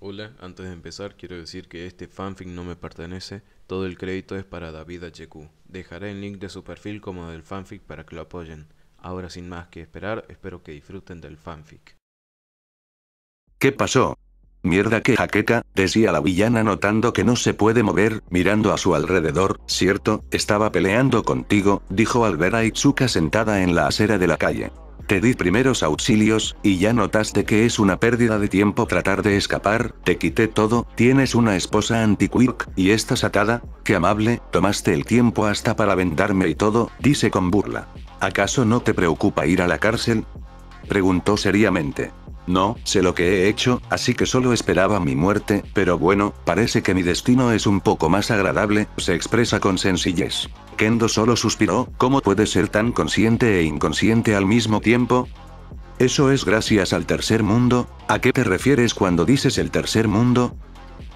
Hola, antes de empezar quiero decir que este fanfic no me pertenece, todo el crédito es para David HQ. Dejaré el link de su perfil como del fanfic para que lo apoyen. Ahora sin más que esperar, espero que disfruten del fanfic. ¿Qué pasó? Mierda que jaqueca, decía la villana notando que no se puede mover, mirando a su alrededor, cierto, estaba peleando contigo, dijo al ver a Itsuka sentada en la acera de la calle. Te di primeros auxilios, y ya notaste que es una pérdida de tiempo tratar de escapar, te quité todo, tienes una esposa anti quirk y estás atada, qué amable, tomaste el tiempo hasta para vendarme y todo, dice con burla. ¿Acaso no te preocupa ir a la cárcel? Preguntó seriamente. No, sé lo que he hecho, así que solo esperaba mi muerte, pero bueno, parece que mi destino es un poco más agradable, se expresa con sencillez. Kendo solo suspiró, ¿cómo puede ser tan consciente e inconsciente al mismo tiempo? Eso es gracias al tercer mundo, ¿a qué te refieres cuando dices el tercer mundo?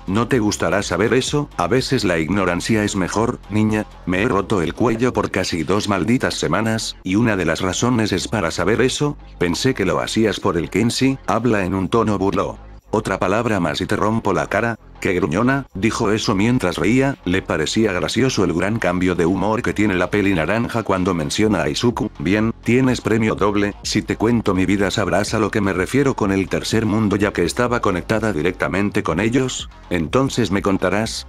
¿No te gustará saber eso? A veces la ignorancia es mejor, niña. Me he roto el cuello por casi dos malditas semanas, y una de las razones es para saber eso. Pensé que lo hacías por el Kenzie, habla en un tono burló. Otra palabra más y te rompo la cara, que gruñona, dijo eso mientras reía, le parecía gracioso el gran cambio de humor que tiene la peli naranja cuando menciona a Izuku, bien, tienes premio doble, si te cuento mi vida sabrás a lo que me refiero con el tercer mundo ya que estaba conectada directamente con ellos, entonces me contarás,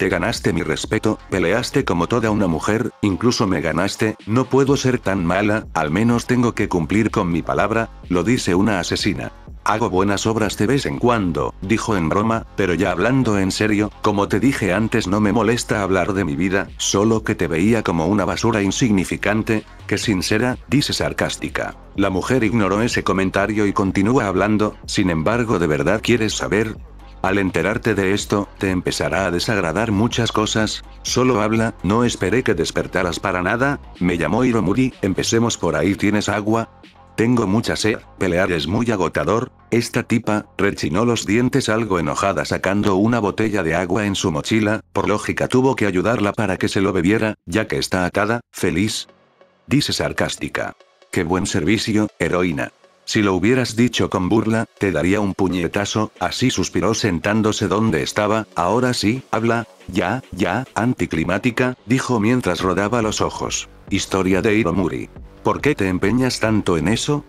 te ganaste mi respeto, peleaste como toda una mujer, incluso me ganaste, no puedo ser tan mala, al menos tengo que cumplir con mi palabra, lo dice una asesina. Hago buenas obras de vez en cuando, dijo en broma, pero ya hablando en serio, como te dije antes no me molesta hablar de mi vida, solo que te veía como una basura insignificante, que sincera, dice sarcástica. La mujer ignoró ese comentario y continúa hablando, sin embargo de verdad quieres saber, al enterarte de esto, te empezará a desagradar muchas cosas, solo habla, no esperé que despertaras para nada, me llamó Iromuri, empecemos por ahí tienes agua. Tengo mucha sed, pelear es muy agotador, esta tipa, rechinó los dientes algo enojada sacando una botella de agua en su mochila, por lógica tuvo que ayudarla para que se lo bebiera, ya que está atada, feliz. Dice sarcástica. Qué buen servicio, heroína. Si lo hubieras dicho con burla, te daría un puñetazo, así suspiró sentándose donde estaba, ahora sí, habla, ya, ya, anticlimática, dijo mientras rodaba los ojos. Historia de Muri. ¿Por qué te empeñas tanto en eso?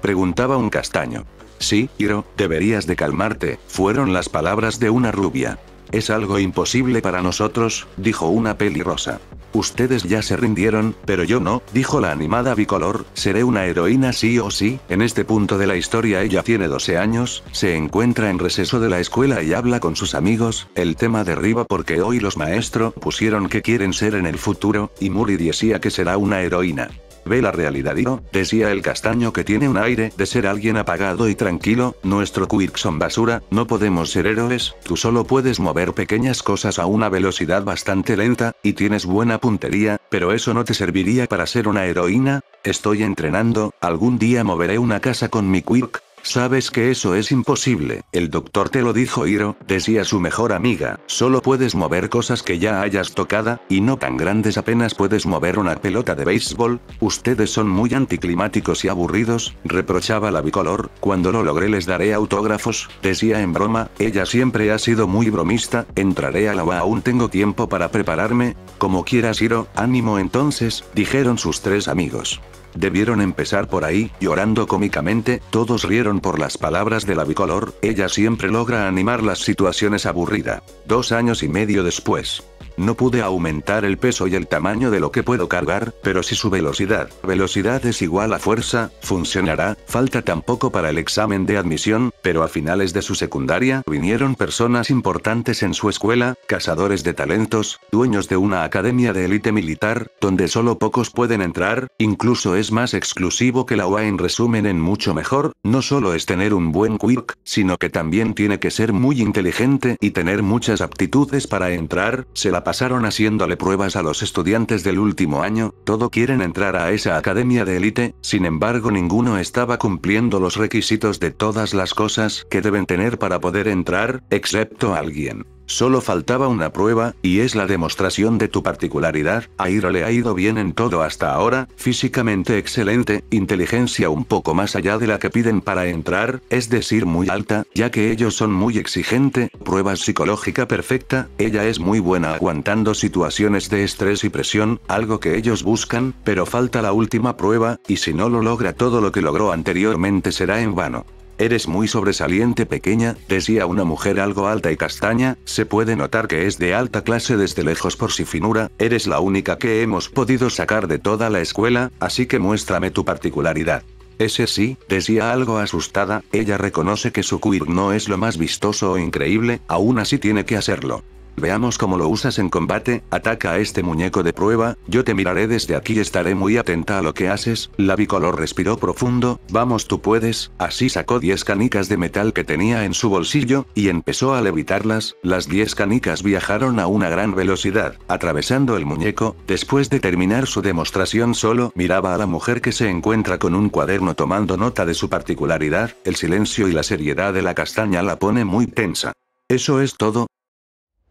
Preguntaba un castaño. Sí, Hiro, deberías de calmarte, fueron las palabras de una rubia. Es algo imposible para nosotros, dijo una pelirrosa. Ustedes ya se rindieron, pero yo no, dijo la animada bicolor, seré una heroína sí o sí, en este punto de la historia ella tiene 12 años, se encuentra en receso de la escuela y habla con sus amigos, el tema derriba porque hoy los maestros pusieron que quieren ser en el futuro, y Muri decía que será una heroína. Ve la realidad y decía el castaño que tiene un aire de ser alguien apagado y tranquilo, nuestro quirk son basura, no podemos ser héroes, tú solo puedes mover pequeñas cosas a una velocidad bastante lenta, y tienes buena puntería, pero eso no te serviría para ser una heroína, estoy entrenando, algún día moveré una casa con mi Quirk, Sabes que eso es imposible, el doctor te lo dijo Hiro, decía su mejor amiga, solo puedes mover cosas que ya hayas tocada, y no tan grandes apenas puedes mover una pelota de béisbol, ustedes son muy anticlimáticos y aburridos, reprochaba la bicolor, cuando lo logré les daré autógrafos, decía en broma, ella siempre ha sido muy bromista, entraré a la UA aún tengo tiempo para prepararme, como quieras Hiro, ánimo entonces, dijeron sus tres amigos. Debieron empezar por ahí, llorando cómicamente, todos rieron por las palabras de la bicolor, ella siempre logra animar las situaciones aburridas. Dos años y medio después. No pude aumentar el peso y el tamaño de lo que puedo cargar, pero si su velocidad, velocidad es igual a fuerza, funcionará, falta tampoco para el examen de admisión, pero a finales de su secundaria vinieron personas importantes en su escuela, cazadores de talentos, dueños de una academia de élite militar, donde solo pocos pueden entrar, incluso es más exclusivo que la UA en resumen en mucho mejor, no solo es tener un buen quirk, sino que también tiene que ser muy inteligente y tener muchas aptitudes para entrar, se la pasaron haciéndole pruebas a los estudiantes del último año, todo quieren entrar a esa academia de élite, sin embargo ninguno estaba cumpliendo los requisitos de todas las cosas que deben tener para poder entrar, excepto alguien. Solo faltaba una prueba, y es la demostración de tu particularidad, Airo le ha ido bien en todo hasta ahora, físicamente excelente, inteligencia un poco más allá de la que piden para entrar, es decir muy alta, ya que ellos son muy exigente, prueba psicológica perfecta, ella es muy buena aguantando situaciones de estrés y presión, algo que ellos buscan, pero falta la última prueba, y si no lo logra todo lo que logró anteriormente será en vano. Eres muy sobresaliente pequeña, decía una mujer algo alta y castaña, se puede notar que es de alta clase desde lejos por si finura, eres la única que hemos podido sacar de toda la escuela, así que muéstrame tu particularidad. Ese sí, decía algo asustada, ella reconoce que su queer no es lo más vistoso o increíble, aún así tiene que hacerlo. Veamos cómo lo usas en combate, ataca a este muñeco de prueba, yo te miraré desde aquí y estaré muy atenta a lo que haces, la bicolor respiró profundo, vamos tú puedes, así sacó 10 canicas de metal que tenía en su bolsillo, y empezó a levitarlas, las 10 canicas viajaron a una gran velocidad, atravesando el muñeco, después de terminar su demostración solo miraba a la mujer que se encuentra con un cuaderno tomando nota de su particularidad, el silencio y la seriedad de la castaña la pone muy tensa. Eso es todo,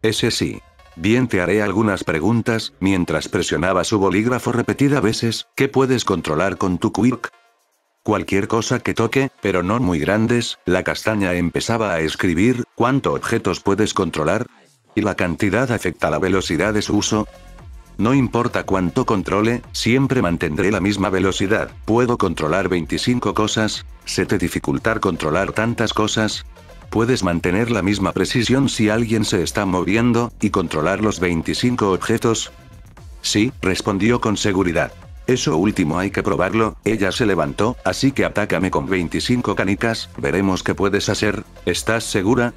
ese sí. Bien te haré algunas preguntas, mientras presionaba su bolígrafo repetida veces, ¿qué puedes controlar con tu quirk? Cualquier cosa que toque, pero no muy grandes, la castaña empezaba a escribir, ¿cuánto objetos puedes controlar? ¿Y la cantidad afecta la velocidad de su uso? No importa cuánto controle, siempre mantendré la misma velocidad. Puedo controlar 25 cosas, se te dificultar controlar tantas cosas, Puedes mantener la misma precisión si alguien se está moviendo, y controlar los 25 objetos. Sí, respondió con seguridad. Eso último hay que probarlo, ella se levantó, así que atácame con 25 canicas, veremos qué puedes hacer, ¿estás segura?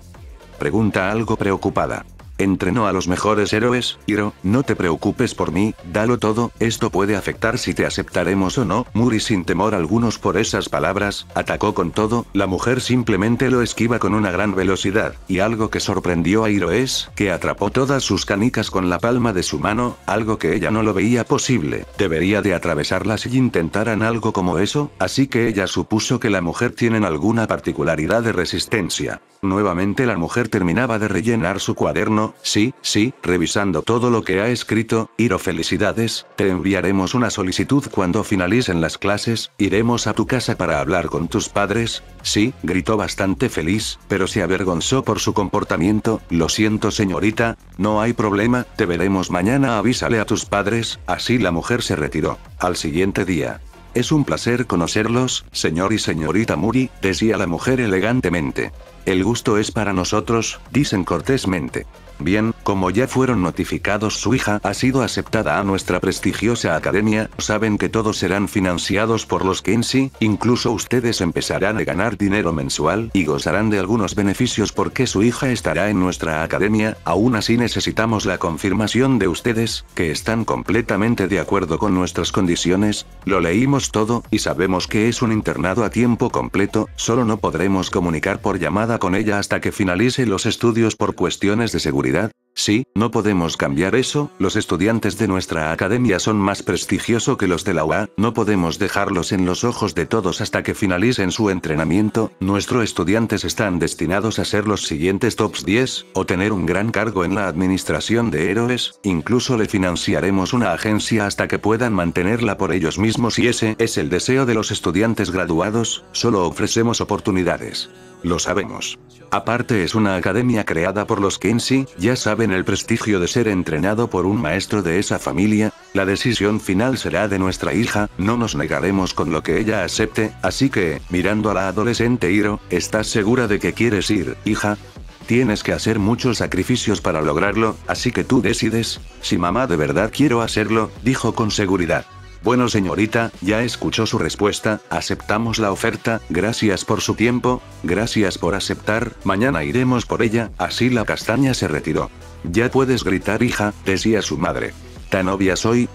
Pregunta algo preocupada. Entrenó a los mejores héroes, Hiro, no te preocupes por mí, dalo todo, esto puede afectar si te aceptaremos o no, Muri sin temor algunos por esas palabras, atacó con todo, la mujer simplemente lo esquiva con una gran velocidad, y algo que sorprendió a Hiro es, que atrapó todas sus canicas con la palma de su mano, algo que ella no lo veía posible, debería de atravesarlas y intentaran algo como eso, así que ella supuso que la mujer tiene alguna particularidad de resistencia. Nuevamente la mujer terminaba de rellenar su cuaderno, sí, sí, revisando todo lo que ha escrito, Hiro felicidades, te enviaremos una solicitud cuando finalicen las clases, iremos a tu casa para hablar con tus padres, sí, gritó bastante feliz, pero se avergonzó por su comportamiento, lo siento señorita, no hay problema, te veremos mañana avísale a tus padres, así la mujer se retiró. Al siguiente día, es un placer conocerlos, señor y señorita Muri, decía la mujer elegantemente. El gusto es para nosotros, dicen cortésmente. Bien, como ya fueron notificados su hija ha sido aceptada a nuestra prestigiosa academia, saben que todos serán financiados por los sí, incluso ustedes empezarán a ganar dinero mensual y gozarán de algunos beneficios porque su hija estará en nuestra academia, aún así necesitamos la confirmación de ustedes, que están completamente de acuerdo con nuestras condiciones, lo leímos todo, y sabemos que es un internado a tiempo completo, solo no podremos comunicar por llamada con ella hasta que finalice los estudios por cuestiones de seguridad realidad, Sí, no podemos cambiar eso, los estudiantes de nuestra academia son más prestigioso que los de la UA, no podemos dejarlos en los ojos de todos hasta que finalicen su entrenamiento, nuestros estudiantes están destinados a ser los siguientes tops 10, o tener un gran cargo en la administración de héroes, incluso le financiaremos una agencia hasta que puedan mantenerla por ellos mismos y ese es el deseo de los estudiantes graduados, solo ofrecemos oportunidades. Lo sabemos. Aparte es una academia creada por los Kinsey, ya saben el prestigio de ser entrenado por un maestro de esa familia, la decisión final será de nuestra hija, no nos negaremos con lo que ella acepte, así que, mirando a la adolescente Iro, ¿estás segura de que quieres ir, hija? Tienes que hacer muchos sacrificios para lograrlo, así que tú decides. Si mamá de verdad quiero hacerlo, dijo con seguridad. Bueno señorita, ya escuchó su respuesta, aceptamos la oferta, gracias por su tiempo, gracias por aceptar, mañana iremos por ella, así la castaña se retiró. Ya puedes gritar hija, decía su madre. ¿Tan obvia soy?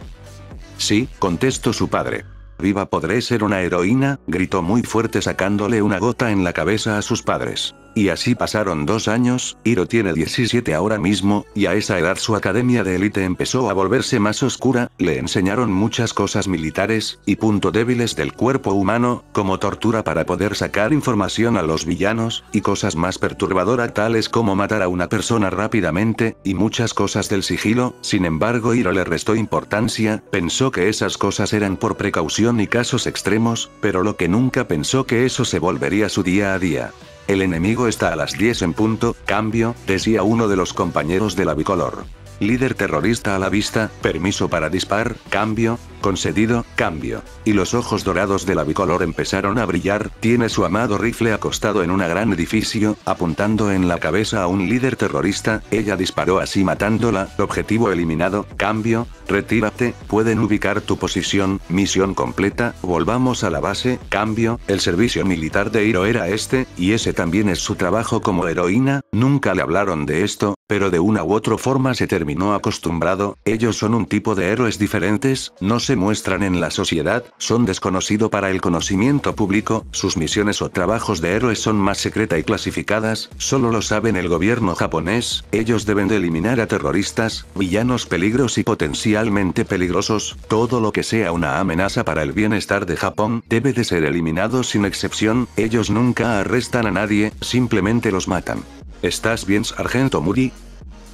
Sí, contestó su padre. Viva podré ser una heroína, gritó muy fuerte sacándole una gota en la cabeza a sus padres. Y así pasaron dos años, Hiro tiene 17 ahora mismo, y a esa edad su academia de élite empezó a volverse más oscura, le enseñaron muchas cosas militares, y punto débiles del cuerpo humano, como tortura para poder sacar información a los villanos, y cosas más perturbadoras tales como matar a una persona rápidamente, y muchas cosas del sigilo, sin embargo Hiro le restó importancia, pensó que esas cosas eran por precaución y casos extremos, pero lo que nunca pensó que eso se volvería su día a día. El enemigo está a las 10 en punto, cambio, decía uno de los compañeros de la bicolor. Líder terrorista a la vista, permiso para dispar, cambio, Concedido, cambio. Y los ojos dorados de la bicolor empezaron a brillar, tiene su amado rifle acostado en un gran edificio, apuntando en la cabeza a un líder terrorista, ella disparó así matándola, objetivo eliminado, cambio, retírate, pueden ubicar tu posición, misión completa, volvamos a la base, cambio, el servicio militar de Hiro era este, y ese también es su trabajo como heroína, nunca le hablaron de esto, pero de una u otra forma se terminó acostumbrado, ellos son un tipo de héroes diferentes, no se muestran en la sociedad, son desconocido para el conocimiento público, sus misiones o trabajos de héroes son más secreta y clasificadas, solo lo saben el gobierno japonés, ellos deben de eliminar a terroristas, villanos peligros y potencialmente peligrosos, todo lo que sea una amenaza para el bienestar de Japón debe de ser eliminado sin excepción, ellos nunca arrestan a nadie, simplemente los matan. ¿Estás bien, sargento Muri?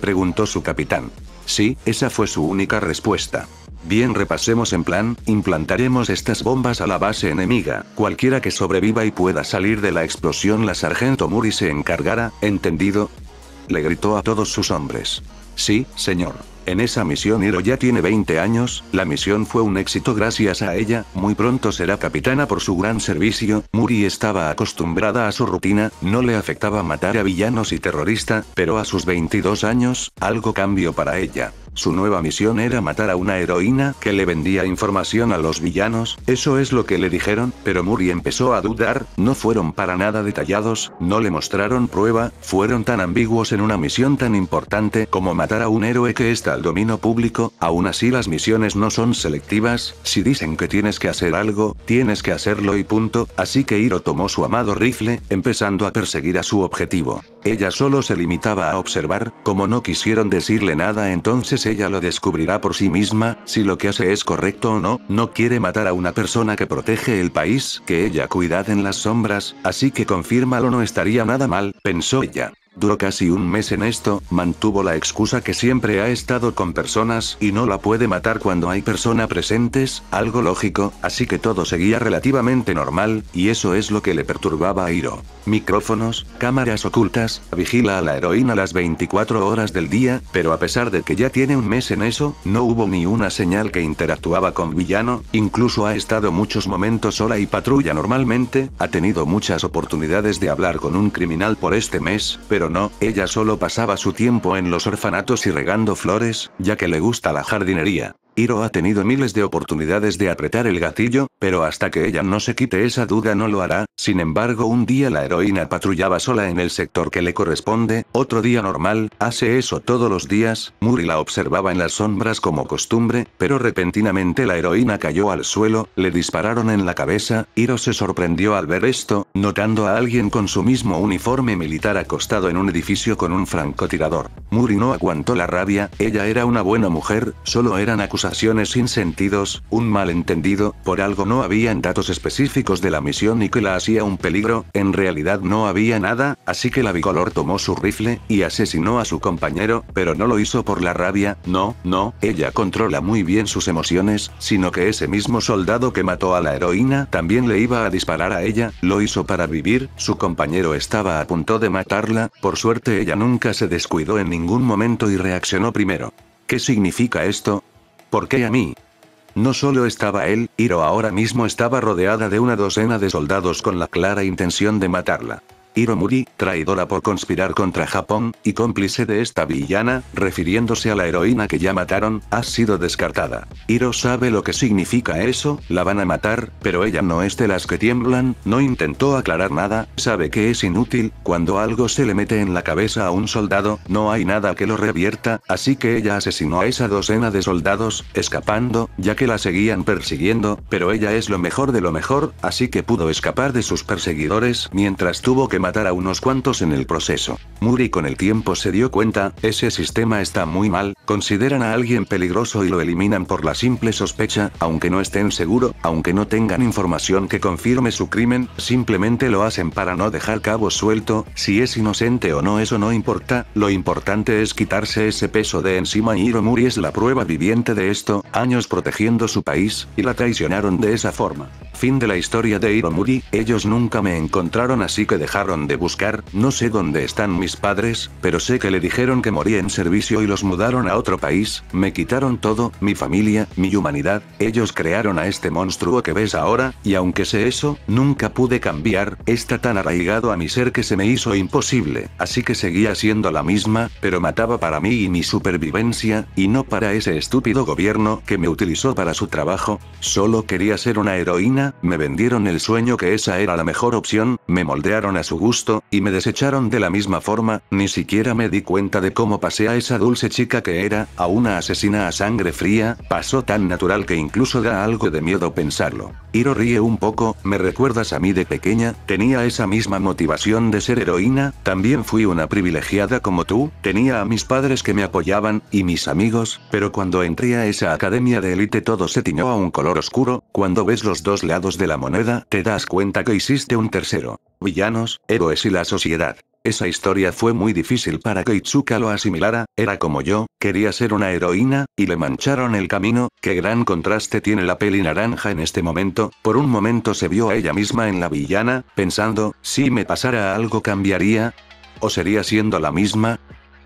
preguntó su capitán. Sí, esa fue su única respuesta. Bien repasemos en plan, implantaremos estas bombas a la base enemiga, cualquiera que sobreviva y pueda salir de la explosión la sargento Muri se encargará, ¿entendido? Le gritó a todos sus hombres. Sí, señor. En esa misión Hiro ya tiene 20 años, la misión fue un éxito gracias a ella, muy pronto será capitana por su gran servicio, Muri estaba acostumbrada a su rutina, no le afectaba matar a villanos y terrorista, pero a sus 22 años, algo cambió para ella. Su nueva misión era matar a una heroína que le vendía información a los villanos, eso es lo que le dijeron, pero Muri empezó a dudar, no fueron para nada detallados, no le mostraron prueba, fueron tan ambiguos en una misión tan importante como matar a un héroe que está al dominio público, aún así las misiones no son selectivas, si dicen que tienes que hacer algo, tienes que hacerlo y punto, así que Hiro tomó su amado rifle, empezando a perseguir a su objetivo. Ella solo se limitaba a observar, como no quisieron decirle nada entonces pues ella lo descubrirá por sí misma, si lo que hace es correcto o no, no quiere matar a una persona que protege el país que ella cuida en las sombras, así que confírmalo no estaría nada mal, pensó ella. Duró casi un mes en esto, mantuvo la excusa que siempre ha estado con personas y no la puede matar cuando hay persona presentes, algo lógico, así que todo seguía relativamente normal, y eso es lo que le perturbaba a Hiro. Micrófonos, cámaras ocultas, vigila a la heroína las 24 horas del día, pero a pesar de que ya tiene un mes en eso, no hubo ni una señal que interactuaba con villano, incluso ha estado muchos momentos sola y patrulla normalmente, ha tenido muchas oportunidades de hablar con un criminal por este mes, pero pero no, ella solo pasaba su tiempo en los orfanatos y regando flores, ya que le gusta la jardinería. Hiro ha tenido miles de oportunidades de apretar el gatillo, pero hasta que ella no se quite esa duda no lo hará, sin embargo un día la heroína patrullaba sola en el sector que le corresponde, otro día normal, hace eso todos los días, Muri la observaba en las sombras como costumbre, pero repentinamente la heroína cayó al suelo, le dispararon en la cabeza, Hiro se sorprendió al ver esto, notando a alguien con su mismo uniforme militar acostado en un edificio con un francotirador. Muri no aguantó la rabia, ella era una buena mujer, solo eran acusaciones sensaciones sin sentidos, un malentendido, por algo no habían datos específicos de la misión y que la hacía un peligro, en realidad no había nada, así que la bicolor tomó su rifle, y asesinó a su compañero, pero no lo hizo por la rabia, no, no, ella controla muy bien sus emociones, sino que ese mismo soldado que mató a la heroína también le iba a disparar a ella, lo hizo para vivir, su compañero estaba a punto de matarla, por suerte ella nunca se descuidó en ningún momento y reaccionó primero. ¿Qué significa esto? ¿Por qué a mí? No solo estaba él, Hiro ahora mismo estaba rodeada de una docena de soldados con la clara intención de matarla. Muri, traidora por conspirar contra Japón, y cómplice de esta villana, refiriéndose a la heroína que ya mataron, ha sido descartada. Hiro sabe lo que significa eso, la van a matar, pero ella no es de las que tiemblan, no intentó aclarar nada, sabe que es inútil, cuando algo se le mete en la cabeza a un soldado, no hay nada que lo revierta, así que ella asesinó a esa docena de soldados, escapando, ya que la seguían persiguiendo, pero ella es lo mejor de lo mejor, así que pudo escapar de sus perseguidores mientras tuvo que matar a unos cuantos en el proceso. Muri con el tiempo se dio cuenta, ese sistema está muy mal, Consideran a alguien peligroso y lo eliminan por la simple sospecha, aunque no estén seguro, aunque no tengan información que confirme su crimen, simplemente lo hacen para no dejar cabo suelto, si es inocente o no eso no importa, lo importante es quitarse ese peso de encima y Iromuri es la prueba viviente de esto, años protegiendo su país, y la traicionaron de esa forma. Fin de la historia de Iromuri, ellos nunca me encontraron así que dejaron de buscar, no sé dónde están mis padres, pero sé que le dijeron que morí en servicio y los mudaron a otro país, me quitaron todo, mi familia, mi humanidad, ellos crearon a este monstruo que ves ahora, y aunque sé eso, nunca pude cambiar, está tan arraigado a mi ser que se me hizo imposible, así que seguía siendo la misma, pero mataba para mí y mi supervivencia, y no para ese estúpido gobierno que me utilizó para su trabajo, solo quería ser una heroína, me vendieron el sueño que esa era la mejor opción, me moldearon a su gusto, y me desecharon de la misma forma, ni siquiera me di cuenta de cómo pasé a esa dulce chica que era a una asesina a sangre fría, pasó tan natural que incluso da algo de miedo pensarlo. Hiro ríe un poco, me recuerdas a mí de pequeña, tenía esa misma motivación de ser heroína, también fui una privilegiada como tú, tenía a mis padres que me apoyaban, y mis amigos, pero cuando entré a esa academia de élite todo se tiñó a un color oscuro, cuando ves los dos lados de la moneda, te das cuenta que hiciste un tercero. Villanos, héroes y la sociedad. Esa historia fue muy difícil para que Itsuka lo asimilara, era como yo, quería ser una heroína, y le mancharon el camino, qué gran contraste tiene la peli naranja en este momento, por un momento se vio a ella misma en la villana, pensando, si me pasara algo cambiaría, o sería siendo la misma,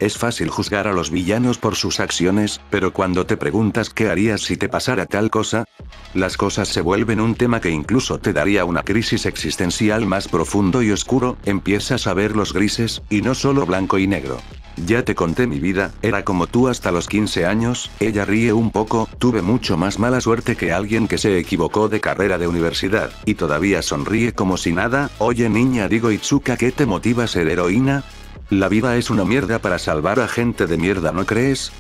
es fácil juzgar a los villanos por sus acciones, pero cuando te preguntas qué harías si te pasara tal cosa, las cosas se vuelven un tema que incluso te daría una crisis existencial más profundo y oscuro, empiezas a ver los grises, y no solo blanco y negro. Ya te conté mi vida, era como tú hasta los 15 años, ella ríe un poco, tuve mucho más mala suerte que alguien que se equivocó de carrera de universidad, y todavía sonríe como si nada, oye niña digo Itsuka ¿qué te motiva ser heroína? La vida es una mierda para salvar a gente de mierda, ¿no crees?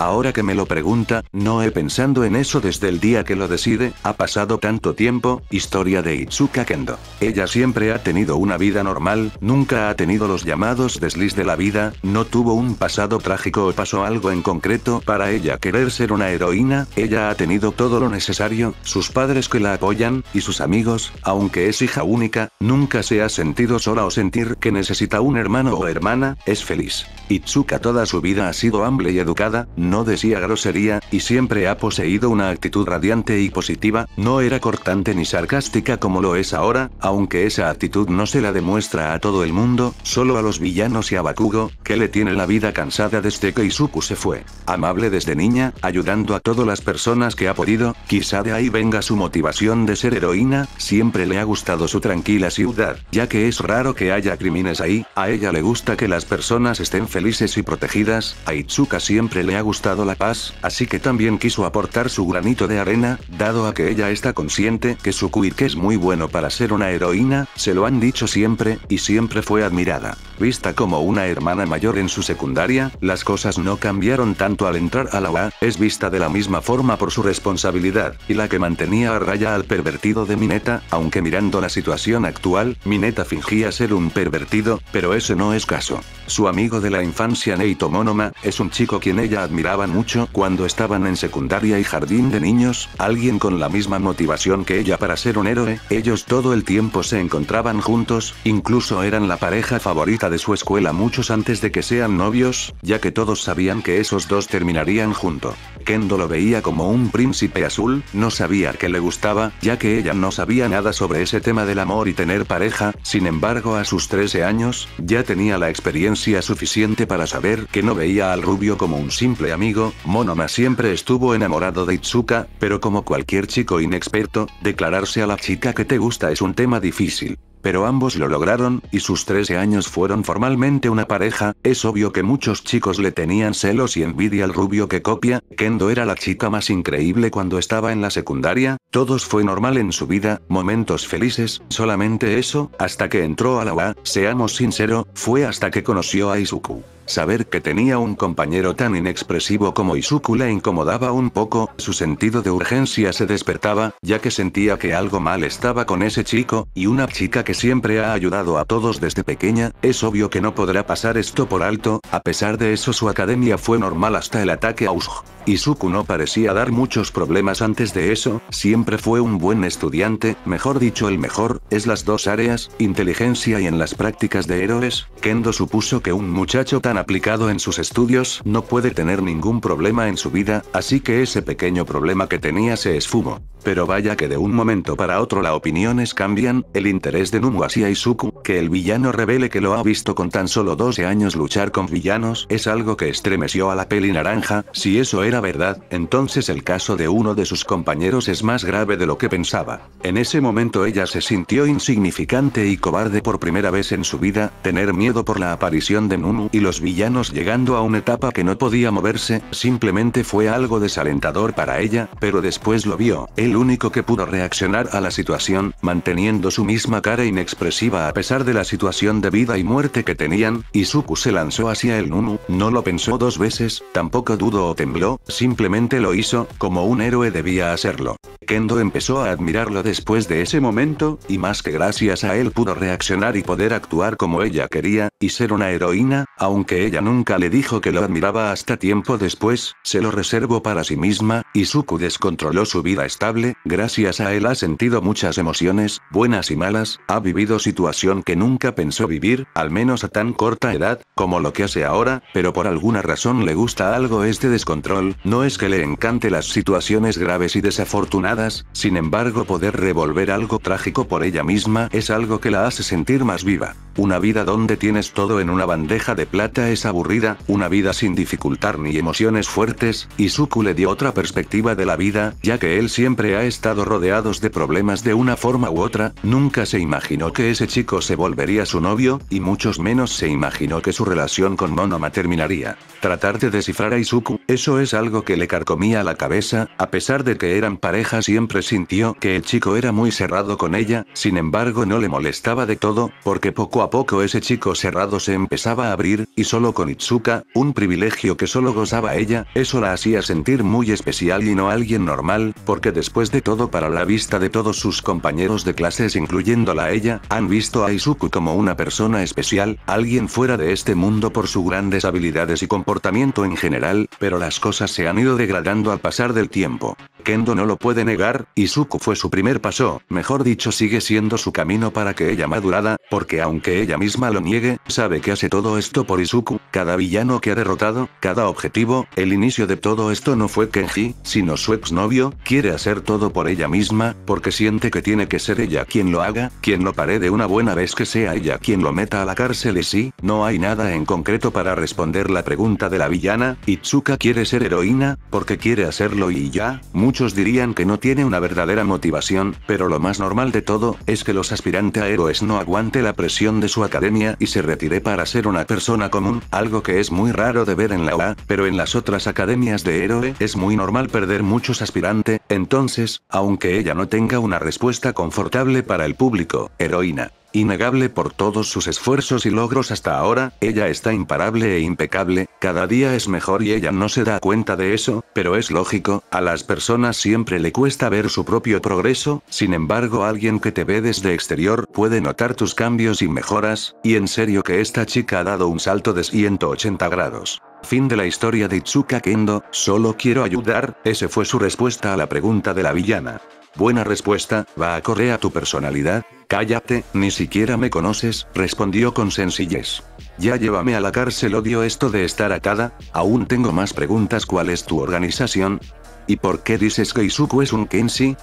Ahora que me lo pregunta, no he pensando en eso desde el día que lo decide, ha pasado tanto tiempo, historia de Itsuka Kendo. Ella siempre ha tenido una vida normal, nunca ha tenido los llamados desliz de la vida, no tuvo un pasado trágico o pasó algo en concreto para ella querer ser una heroína, ella ha tenido todo lo necesario, sus padres que la apoyan, y sus amigos, aunque es hija única, nunca se ha sentido sola o sentir que necesita un hermano o hermana, es feliz. Itsuka toda su vida ha sido amable y educada, no decía grosería, y siempre ha poseído una actitud radiante y positiva, no era cortante ni sarcástica como lo es ahora, aunque esa actitud no se la demuestra a todo el mundo, solo a los villanos y a Bakugo, que le tiene la vida cansada desde que Izuku se fue. Amable desde niña, ayudando a todas las personas que ha podido, quizá de ahí venga su motivación de ser heroína, siempre le ha gustado su tranquila ciudad, ya que es raro que haya crímenes ahí, a ella le gusta que las personas estén felices y protegidas, a Itsuka siempre le ha gustado la paz, así que también quiso aportar su granito de arena, dado a que ella está consciente que su quirk es muy bueno para ser una heroína, se lo han dicho siempre, y siempre fue admirada. Vista como una hermana mayor en su secundaria, las cosas no cambiaron tanto al entrar a la UA, es vista de la misma forma por su responsabilidad, y la que mantenía a raya al pervertido de Mineta, aunque mirando la situación actual, Mineta fingía ser un pervertido, pero ese no es caso. Su amigo de la infancia Neito Monoma, es un chico quien ella admiraba mucho cuando estaban en secundaria y jardín de niños, alguien con la misma motivación que ella para ser un héroe, ellos todo el tiempo se encontraban juntos, incluso eran la pareja favorita de su escuela muchos antes de que sean novios, ya que todos sabían que esos dos terminarían junto. Kendo lo veía como un príncipe azul, no sabía que le gustaba, ya que ella no sabía nada sobre ese tema del amor y tener pareja, sin embargo a sus 13 años, ya tenía la experiencia suficiente para saber que no veía al rubio como un simple amigo, Monoma siempre estuvo enamorado de Itsuka, pero como cualquier chico inexperto, declararse a la chica que te gusta es un tema difícil. Pero ambos lo lograron, y sus 13 años fueron formalmente una pareja, es obvio que muchos chicos le tenían celos y envidia al rubio que copia, Kendo era la chica más increíble cuando estaba en la secundaria, todos fue normal en su vida, momentos felices, solamente eso, hasta que entró a la UA, seamos sincero, fue hasta que conoció a Izuku. Saber que tenía un compañero tan inexpresivo como Izuku la incomodaba un poco, su sentido de urgencia se despertaba, ya que sentía que algo mal estaba con ese chico, y una chica que siempre ha ayudado a todos desde pequeña, es obvio que no podrá pasar esto por alto, a pesar de eso su academia fue normal hasta el ataque a Usj. Izuku no parecía dar muchos problemas antes de eso, siempre fue un buen estudiante, mejor dicho el mejor, es las dos áreas, inteligencia y en las prácticas de héroes, Kendo supuso que un muchacho tan aplicado en sus estudios no puede tener ningún problema en su vida, así que ese pequeño problema que tenía se esfumó. Pero vaya que de un momento para otro las opiniones cambian, el interés de Numu hacia Izuku, que el villano revele que lo ha visto con tan solo 12 años luchar con villanos, es algo que estremeció a la peli naranja, si eso era verdad, entonces el caso de uno de sus compañeros es más grave de lo que pensaba. En ese momento ella se sintió insignificante y cobarde por primera vez en su vida, tener miedo por la aparición de Nunu y los villanos llegando a una etapa que no podía moverse, simplemente fue algo desalentador para ella, pero después lo vio, el único que pudo reaccionar a la situación, manteniendo su misma cara inexpresiva a pesar de la situación de vida y muerte que tenían, Izuku se lanzó hacia el Nunu, no lo pensó dos veces, tampoco dudó o tembló, simplemente lo hizo, como un héroe debía hacerlo. Kendo empezó a admirarlo después de ese momento, y más que gracias a él pudo reaccionar y poder actuar como ella quería, y ser una heroína, aunque ella nunca le dijo que lo admiraba hasta tiempo después, se lo reservó para sí misma, y Suku descontroló su vida estable, gracias a él ha sentido muchas emociones, buenas y malas, ha vivido situación que nunca pensó vivir, al menos a tan corta edad, como lo que hace ahora, pero por alguna razón le gusta algo este descontrol, no es que le encante las situaciones graves y desafortunadas, sin embargo poder revolver algo trágico por ella misma es algo que la hace sentir más viva. Una vida donde tienes todo en una bandeja de plata es aburrida, una vida sin dificultad ni emociones fuertes, y le dio otra perspectiva de la vida, ya que él siempre ha estado rodeados de problemas de una forma u otra, nunca se imaginó que ese chico se volvería su novio, y muchos menos se imaginó que su relación con Monoma terminaría. Tratar de descifrar a Izuku, eso es algo algo que le carcomía la cabeza, a pesar de que eran pareja siempre sintió que el chico era muy cerrado con ella, sin embargo no le molestaba de todo, porque poco a poco ese chico cerrado se empezaba a abrir, y solo con Itsuka, un privilegio que solo gozaba ella, eso la hacía sentir muy especial y no alguien normal, porque después de todo para la vista de todos sus compañeros de clases incluyéndola a ella, han visto a Izuku como una persona especial, alguien fuera de este mundo por sus grandes habilidades y comportamiento en general, pero las cosas se han ido degradando al pasar del tiempo. Kendo no lo puede negar, Izuku fue su primer paso, mejor dicho sigue siendo su camino para que ella madurada, porque aunque ella misma lo niegue, sabe que hace todo esto por Izuku, cada villano que ha derrotado, cada objetivo, el inicio de todo esto no fue Kenji, sino su exnovio, quiere hacer todo por ella misma, porque siente que tiene que ser ella quien lo haga, quien lo pare de una buena vez que sea ella quien lo meta a la cárcel y si, no hay nada en concreto para responder la pregunta de la villana, Itsuka quiere ser héroe heroína, porque quiere hacerlo y ya, muchos dirían que no tiene una verdadera motivación, pero lo más normal de todo, es que los aspirantes a héroes no aguante la presión de su academia y se retire para ser una persona común, algo que es muy raro de ver en la OA, pero en las otras academias de héroe es muy normal perder muchos aspirantes, entonces, aunque ella no tenga una respuesta confortable para el público, heroína Innegable por todos sus esfuerzos y logros hasta ahora, ella está imparable e impecable, cada día es mejor y ella no se da cuenta de eso, pero es lógico, a las personas siempre le cuesta ver su propio progreso, sin embargo alguien que te ve desde exterior puede notar tus cambios y mejoras, y en serio que esta chica ha dado un salto de 180 grados. Fin de la historia de Itsuka Kendo, solo quiero ayudar, ese fue su respuesta a la pregunta de la villana. Buena respuesta, va a correr a tu personalidad. Cállate, ni siquiera me conoces, respondió con sencillez. Ya llévame a la cárcel, odio esto de estar atada. Aún tengo más preguntas, ¿cuál es tu organización? ¿Y por qué dices que Izuku es un Kenshi?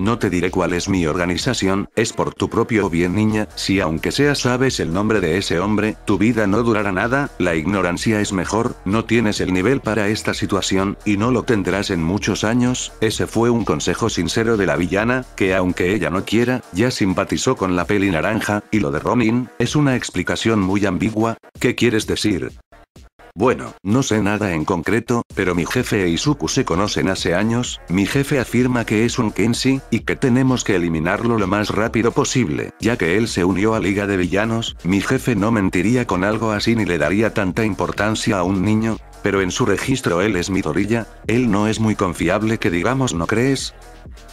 No te diré cuál es mi organización, es por tu propio bien niña, si aunque sea sabes el nombre de ese hombre, tu vida no durará nada, la ignorancia es mejor, no tienes el nivel para esta situación, y no lo tendrás en muchos años, ese fue un consejo sincero de la villana, que aunque ella no quiera, ya simpatizó con la peli naranja, y lo de Ronin, es una explicación muy ambigua, ¿qué quieres decir? Bueno, no sé nada en concreto, pero mi jefe e Izuku se conocen hace años, mi jefe afirma que es un Kenshi, y que tenemos que eliminarlo lo más rápido posible, ya que él se unió a Liga de Villanos, mi jefe no mentiría con algo así ni le daría tanta importancia a un niño, pero en su registro él es mi torilla, él no es muy confiable que digamos no crees.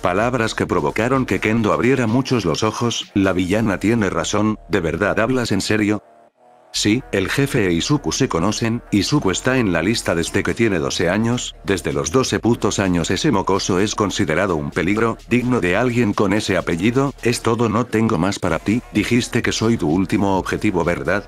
Palabras que provocaron que Kendo abriera muchos los ojos, la villana tiene razón, ¿de verdad hablas en serio? Sí, el jefe e Izuku se conocen, Izuku está en la lista desde este que tiene 12 años, desde los 12 putos años ese mocoso es considerado un peligro, digno de alguien con ese apellido, es todo no tengo más para ti, dijiste que soy tu último objetivo ¿verdad?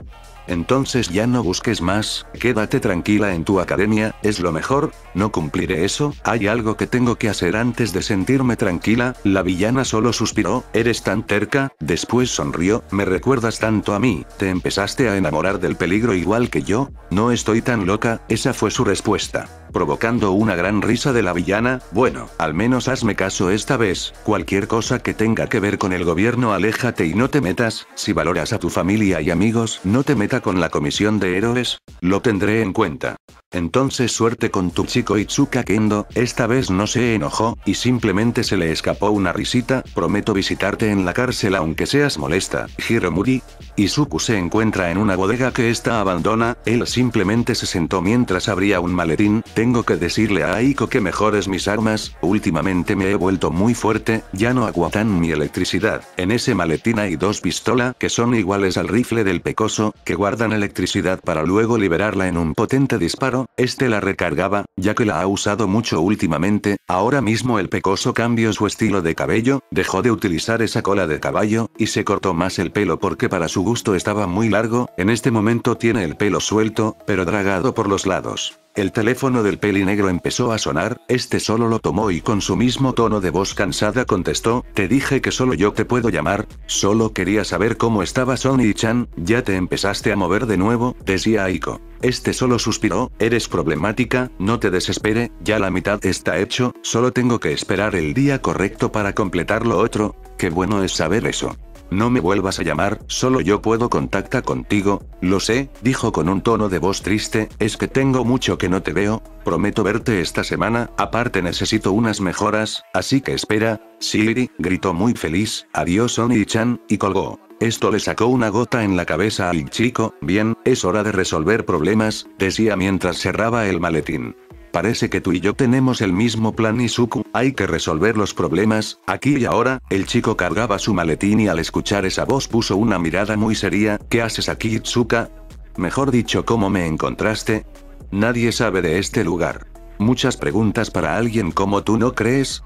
entonces ya no busques más, quédate tranquila en tu academia, es lo mejor, no cumpliré eso, hay algo que tengo que hacer antes de sentirme tranquila, la villana solo suspiró, eres tan terca, después sonrió, me recuerdas tanto a mí, te empezaste a enamorar del peligro igual que yo, no estoy tan loca, esa fue su respuesta provocando una gran risa de la villana, bueno, al menos hazme caso esta vez, cualquier cosa que tenga que ver con el gobierno aléjate y no te metas, si valoras a tu familia y amigos no te meta con la comisión de héroes, lo tendré en cuenta. Entonces suerte con tu chico Itsuka Kendo, esta vez no se enojó, y simplemente se le escapó una risita, prometo visitarte en la cárcel aunque seas molesta, Hiromuri, Izuku se encuentra en una bodega que esta abandona, él simplemente se sentó mientras abría un maletín, tengo que decirle a Aiko que mejores mis armas, últimamente me he vuelto muy fuerte, ya no aguantan mi electricidad, en ese maletín hay dos pistolas que son iguales al rifle del pecoso, que guardan electricidad para luego liberarla en un potente disparo, este la recargaba, ya que la ha usado mucho últimamente, ahora mismo el pecoso cambió su estilo de cabello, dejó de utilizar esa cola de caballo, y se cortó más el pelo porque para su Gusto estaba muy largo, en este momento tiene el pelo suelto, pero dragado por los lados. El teléfono del peli negro empezó a sonar, este solo lo tomó y con su mismo tono de voz cansada contestó, te dije que solo yo te puedo llamar, solo quería saber cómo estaba y Chan, ya te empezaste a mover de nuevo, decía Aiko. Este solo suspiró, eres problemática, no te desespere, ya la mitad está hecho, solo tengo que esperar el día correcto para completar lo otro, qué bueno es saber eso. No me vuelvas a llamar, solo yo puedo contacta contigo, lo sé, dijo con un tono de voz triste, es que tengo mucho que no te veo, prometo verte esta semana, aparte necesito unas mejoras, así que espera, Siri, gritó muy feliz, adiós Oni-chan, y colgó. Esto le sacó una gota en la cabeza al chico, bien, es hora de resolver problemas, decía mientras cerraba el maletín. Parece que tú y yo tenemos el mismo plan Izuku, hay que resolver los problemas, aquí y ahora, el chico cargaba su maletín y al escuchar esa voz puso una mirada muy seria, ¿qué haces aquí Izuka? Mejor dicho, ¿cómo me encontraste? Nadie sabe de este lugar. Muchas preguntas para alguien como tú, ¿no crees?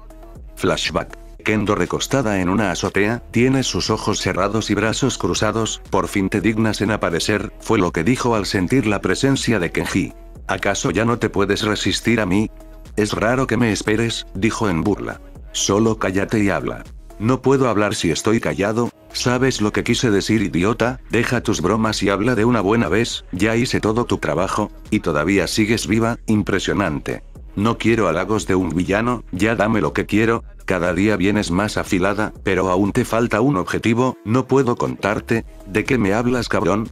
Flashback. Kendo recostada en una azotea, tiene sus ojos cerrados y brazos cruzados, por fin te dignas en aparecer, fue lo que dijo al sentir la presencia de Kenji. ¿Acaso ya no te puedes resistir a mí? Es raro que me esperes, dijo en burla. Solo cállate y habla. No puedo hablar si estoy callado, sabes lo que quise decir idiota, deja tus bromas y habla de una buena vez, ya hice todo tu trabajo, y todavía sigues viva, impresionante. No quiero halagos de un villano, ya dame lo que quiero, cada día vienes más afilada, pero aún te falta un objetivo, no puedo contarte, ¿de qué me hablas cabrón?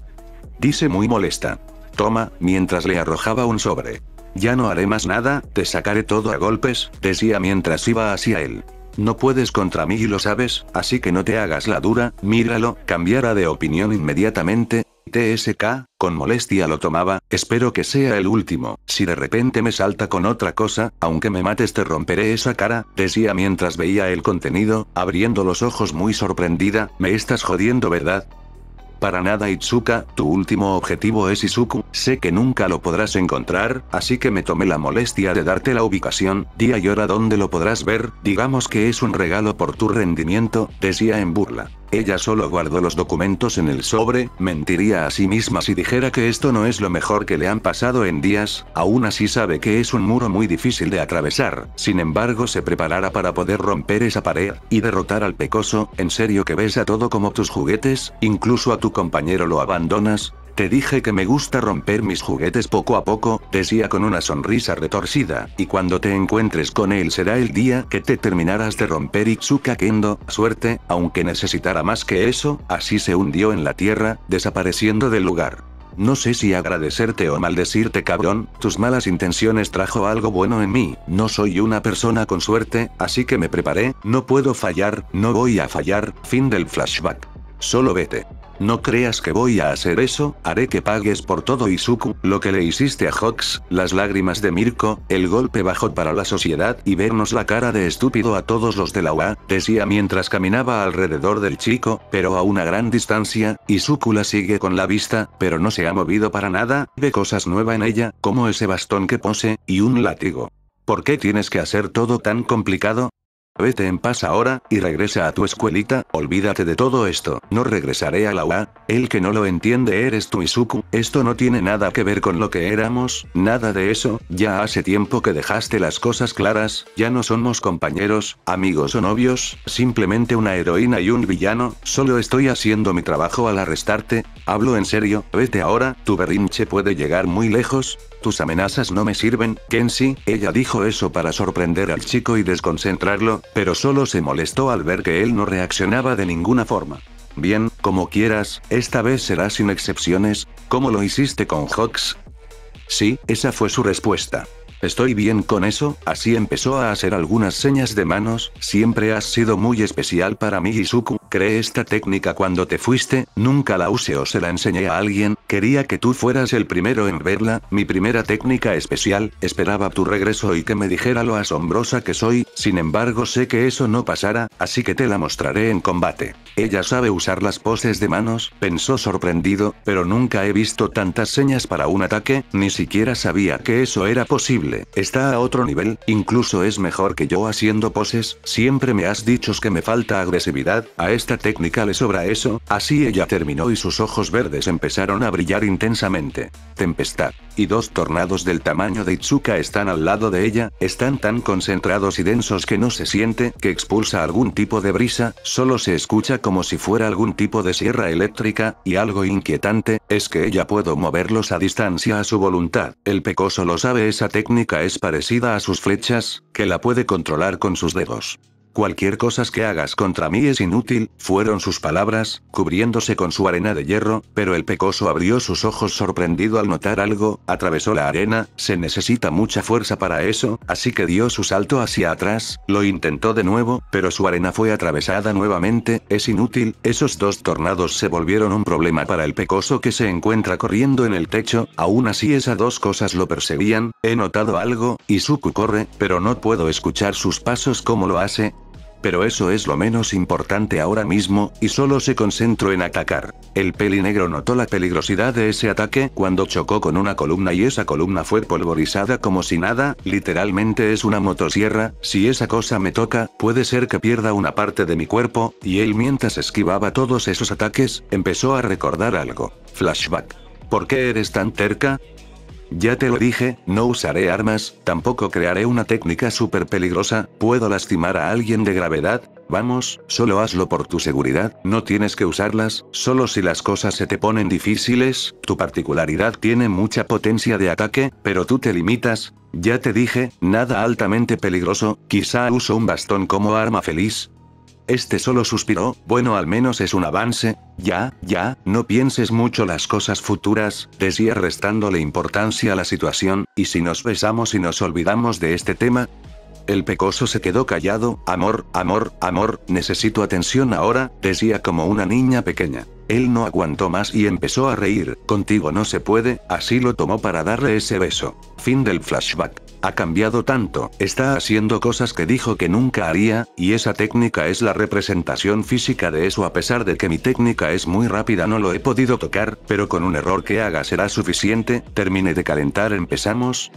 Dice muy molesta. Toma, mientras le arrojaba un sobre. Ya no haré más nada, te sacaré todo a golpes, decía mientras iba hacia él. No puedes contra mí y lo sabes, así que no te hagas la dura, míralo, cambiará de opinión inmediatamente. TSK, con molestia lo tomaba, espero que sea el último, si de repente me salta con otra cosa, aunque me mates te romperé esa cara, decía mientras veía el contenido, abriendo los ojos muy sorprendida, me estás jodiendo ¿verdad? Para nada Itsuka, tu último objetivo es Izuku, sé que nunca lo podrás encontrar, así que me tomé la molestia de darte la ubicación, día y hora donde lo podrás ver, digamos que es un regalo por tu rendimiento, decía en burla. Ella solo guardó los documentos en el sobre, mentiría a sí misma si dijera que esto no es lo mejor que le han pasado en días, aún así sabe que es un muro muy difícil de atravesar, sin embargo se preparará para poder romper esa pared, y derrotar al pecoso, en serio que ves a todo como tus juguetes, incluso a tu compañero lo abandonas, te dije que me gusta romper mis juguetes poco a poco, decía con una sonrisa retorcida, y cuando te encuentres con él será el día que te terminarás de romper Itsuka Kendo, suerte, aunque necesitara más que eso, así se hundió en la tierra, desapareciendo del lugar. No sé si agradecerte o maldecirte cabrón, tus malas intenciones trajo algo bueno en mí, no soy una persona con suerte, así que me preparé, no puedo fallar, no voy a fallar, fin del flashback. Solo vete. No creas que voy a hacer eso, haré que pagues por todo Izuku, lo que le hiciste a Hawks, las lágrimas de Mirko, el golpe bajo para la sociedad y vernos la cara de estúpido a todos los de la UA, decía mientras caminaba alrededor del chico, pero a una gran distancia, Izuku la sigue con la vista, pero no se ha movido para nada, ve cosas nuevas en ella, como ese bastón que posee, y un látigo. ¿Por qué tienes que hacer todo tan complicado? Vete en paz ahora, y regresa a tu escuelita, olvídate de todo esto, no regresaré a la UA, el que no lo entiende eres tu Izuku, esto no tiene nada que ver con lo que éramos, nada de eso, ya hace tiempo que dejaste las cosas claras, ya no somos compañeros, amigos o novios, simplemente una heroína y un villano, solo estoy haciendo mi trabajo al arrestarte, hablo en serio, vete ahora, tu berrinche puede llegar muy lejos, tus amenazas no me sirven, Kenshi, ella dijo eso para sorprender al chico y desconcentrarlo, pero solo se molestó al ver que él no reaccionaba de ninguna forma. Bien, como quieras, esta vez será sin excepciones, como lo hiciste con Hawks. Sí, esa fue su respuesta. Estoy bien con eso, así empezó a hacer algunas señas de manos, siempre has sido muy especial para mí Izuku, creé esta técnica cuando te fuiste, nunca la usé o se la enseñé a alguien, quería que tú fueras el primero en verla, mi primera técnica especial, esperaba tu regreso y que me dijera lo asombrosa que soy, sin embargo sé que eso no pasará, así que te la mostraré en combate. Ella sabe usar las poses de manos, pensó sorprendido, pero nunca he visto tantas señas para un ataque, ni siquiera sabía que eso era posible está a otro nivel, incluso es mejor que yo haciendo poses, siempre me has dicho que me falta agresividad, a esta técnica le sobra eso, así ella terminó y sus ojos verdes empezaron a brillar intensamente. Tempestad. Y dos tornados del tamaño de Itsuka están al lado de ella, están tan concentrados y densos que no se siente que expulsa algún tipo de brisa, solo se escucha como si fuera algún tipo de sierra eléctrica, y algo inquietante, es que ella puedo moverlos a distancia a su voluntad, el pecoso lo sabe esa técnica es parecida a sus flechas, que la puede controlar con sus dedos. Cualquier cosa que hagas contra mí es inútil, fueron sus palabras, cubriéndose con su arena de hierro, pero el pecoso abrió sus ojos sorprendido al notar algo, atravesó la arena, se necesita mucha fuerza para eso, así que dio su salto hacia atrás, lo intentó de nuevo, pero su arena fue atravesada nuevamente, es inútil, esos dos tornados se volvieron un problema para el pecoso que se encuentra corriendo en el techo, aún así esas dos cosas lo perseguían, he notado algo, Izuku corre, pero no puedo escuchar sus pasos como lo hace, pero eso es lo menos importante ahora mismo, y solo se concentró en atacar. El peli negro notó la peligrosidad de ese ataque cuando chocó con una columna y esa columna fue polvorizada como si nada, literalmente es una motosierra, si esa cosa me toca, puede ser que pierda una parte de mi cuerpo, y él mientras esquivaba todos esos ataques, empezó a recordar algo. Flashback. ¿Por qué eres tan terca? Ya te lo dije, no usaré armas, tampoco crearé una técnica súper peligrosa, puedo lastimar a alguien de gravedad. Vamos, solo hazlo por tu seguridad, no tienes que usarlas, solo si las cosas se te ponen difíciles, tu particularidad tiene mucha potencia de ataque, pero tú te limitas. Ya te dije, nada altamente peligroso, quizá uso un bastón como arma feliz, este solo suspiró, bueno al menos es un avance, ya, ya, no pienses mucho las cosas futuras, decía restándole importancia a la situación, y si nos besamos y nos olvidamos de este tema, el pecoso se quedó callado, amor, amor, amor, necesito atención ahora, decía como una niña pequeña. Él no aguantó más y empezó a reír, contigo no se puede, así lo tomó para darle ese beso. Fin del flashback. Ha cambiado tanto, está haciendo cosas que dijo que nunca haría, y esa técnica es la representación física de eso a pesar de que mi técnica es muy rápida no lo he podido tocar, pero con un error que haga será suficiente, termine de calentar empezamos,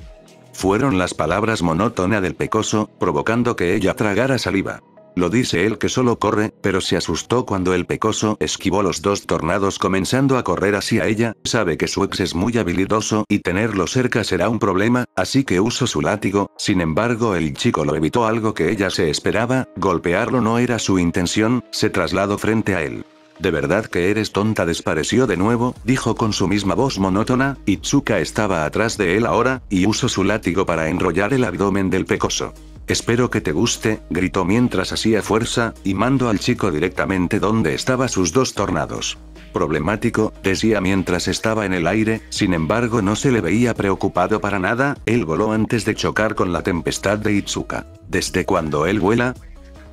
fueron las palabras monótona del pecoso, provocando que ella tragara saliva. Lo dice él que solo corre, pero se asustó cuando el pecoso esquivó los dos tornados comenzando a correr hacia ella, sabe que su ex es muy habilidoso y tenerlo cerca será un problema, así que usó su látigo, sin embargo el chico lo evitó algo que ella se esperaba, golpearlo no era su intención, se trasladó frente a él. De verdad que eres tonta despareció de nuevo, dijo con su misma voz monótona, Itsuka estaba atrás de él ahora, y usó su látigo para enrollar el abdomen del pecoso. Espero que te guste, gritó mientras hacía fuerza, y mandó al chico directamente donde estaba sus dos tornados. Problemático, decía mientras estaba en el aire, sin embargo no se le veía preocupado para nada, él voló antes de chocar con la tempestad de Itsuka. Desde cuando él vuela,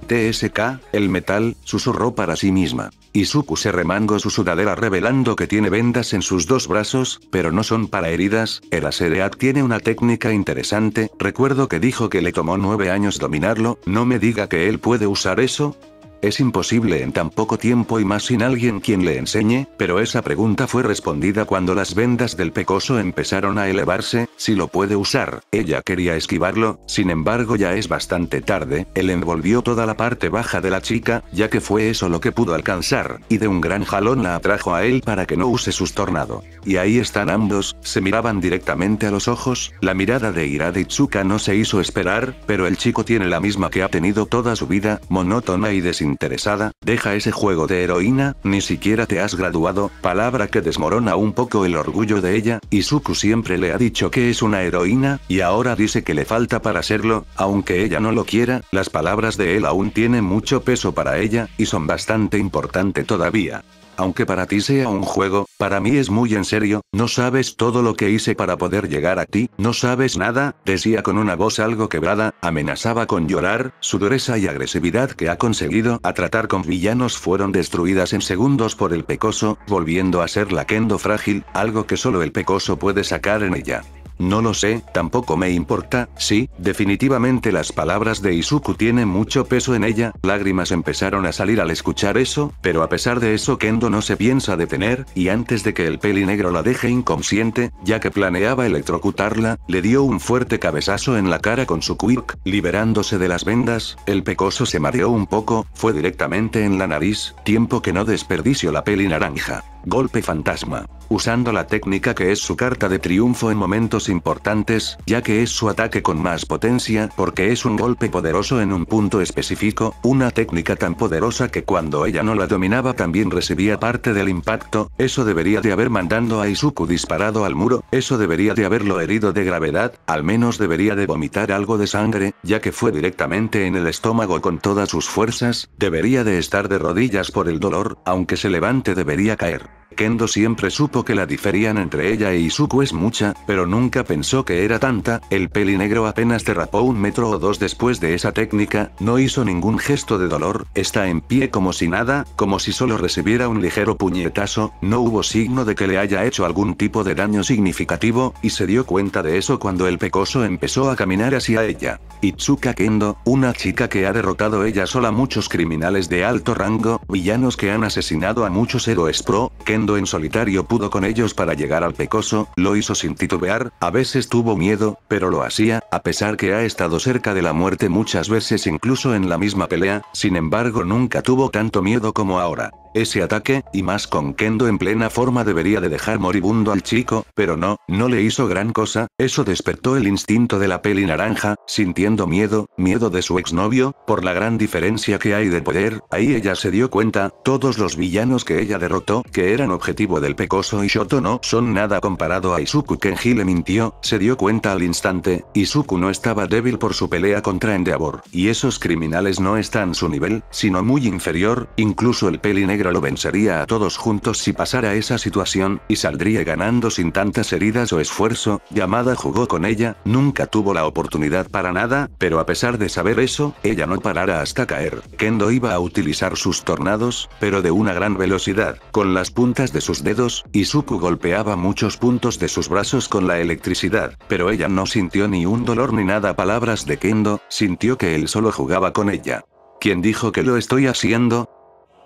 TSK, el metal, susurró para sí misma. Izuku se remangó su sudadera revelando que tiene vendas en sus dos brazos, pero no son para heridas, el Asereat tiene una técnica interesante, recuerdo que dijo que le tomó nueve años dominarlo, no me diga que él puede usar eso, es imposible en tan poco tiempo y más sin alguien quien le enseñe, pero esa pregunta fue respondida cuando las vendas del pecoso empezaron a elevarse, si lo puede usar, ella quería esquivarlo, sin embargo ya es bastante tarde, él envolvió toda la parte baja de la chica, ya que fue eso lo que pudo alcanzar, y de un gran jalón la atrajo a él para que no use sus tornado. Y ahí están ambos, se miraban directamente a los ojos, la mirada de de no se hizo esperar, pero el chico tiene la misma que ha tenido toda su vida, monótona y desinteresada interesada, deja ese juego de heroína, ni siquiera te has graduado, palabra que desmorona un poco el orgullo de ella, y siempre le ha dicho que es una heroína, y ahora dice que le falta para serlo, aunque ella no lo quiera, las palabras de él aún tienen mucho peso para ella, y son bastante importante todavía. Aunque para ti sea un juego, para mí es muy en serio, no sabes todo lo que hice para poder llegar a ti, no sabes nada, decía con una voz algo quebrada, amenazaba con llorar, su dureza y agresividad que ha conseguido a tratar con villanos fueron destruidas en segundos por el pecoso, volviendo a ser la kendo frágil, algo que solo el pecoso puede sacar en ella. No lo sé, tampoco me importa, sí, definitivamente las palabras de Izuku tienen mucho peso en ella, lágrimas empezaron a salir al escuchar eso, pero a pesar de eso Kendo no se piensa detener, y antes de que el peli negro la deje inconsciente, ya que planeaba electrocutarla, le dio un fuerte cabezazo en la cara con su quirk, liberándose de las vendas, el pecoso se mareó un poco, fue directamente en la nariz, tiempo que no desperdició la peli naranja. Golpe fantasma. Usando la técnica que es su carta de triunfo en momentos importantes, ya que es su ataque con más potencia porque es un golpe poderoso en un punto específico, una técnica tan poderosa que cuando ella no la dominaba también recibía parte del impacto, eso debería de haber mandado a Izuku disparado al muro, eso debería de haberlo herido de gravedad, al menos debería de vomitar algo de sangre, ya que fue directamente en el estómago con todas sus fuerzas, debería de estar de rodillas por el dolor, aunque se levante debería caer. Kendo siempre supo que la diferían entre ella e Izuku es mucha, pero nunca pensó que era tanta, el peli negro apenas derrapó un metro o dos después de esa técnica, no hizo ningún gesto de dolor, está en pie como si nada, como si solo recibiera un ligero puñetazo, no hubo signo de que le haya hecho algún tipo de daño significativo, y se dio cuenta de eso cuando el pecoso empezó a caminar hacia ella. Itsuka Kendo, una chica que ha derrotado ella sola muchos criminales de alto rango, villanos que han asesinado a muchos héroes pro, Kendo en solitario pudo con ellos para llegar al pecoso, lo hizo sin titubear, a veces tuvo miedo, pero lo hacía, a pesar que ha estado cerca de la muerte muchas veces incluso en la misma pelea, sin embargo nunca tuvo tanto miedo como ahora. Ese ataque, y más con Kendo en plena forma debería de dejar moribundo al chico, pero no, no le hizo gran cosa, eso despertó el instinto de la peli naranja, sintiendo miedo, miedo de su exnovio, por la gran diferencia que hay de poder, ahí ella se dio cuenta, todos los villanos que ella derrotó, que eran objetivo del pecoso y Shoto no son nada comparado a Izuku Kenji le mintió, se dio cuenta al instante, Izuku no estaba débil por su pelea contra Endeavor, y esos criminales no están su nivel, sino muy inferior, incluso el peli negro lo vencería a todos juntos si pasara esa situación, y saldría ganando sin tantas heridas o esfuerzo, Yamada jugó con ella, nunca tuvo la oportunidad para nada, pero a pesar de saber eso, ella no parara hasta caer. Kendo iba a utilizar sus tornados, pero de una gran velocidad, con las puntas de sus dedos, y Suku golpeaba muchos puntos de sus brazos con la electricidad, pero ella no sintió ni un dolor ni nada palabras de Kendo, sintió que él solo jugaba con ella. ¿Quién dijo que lo estoy haciendo?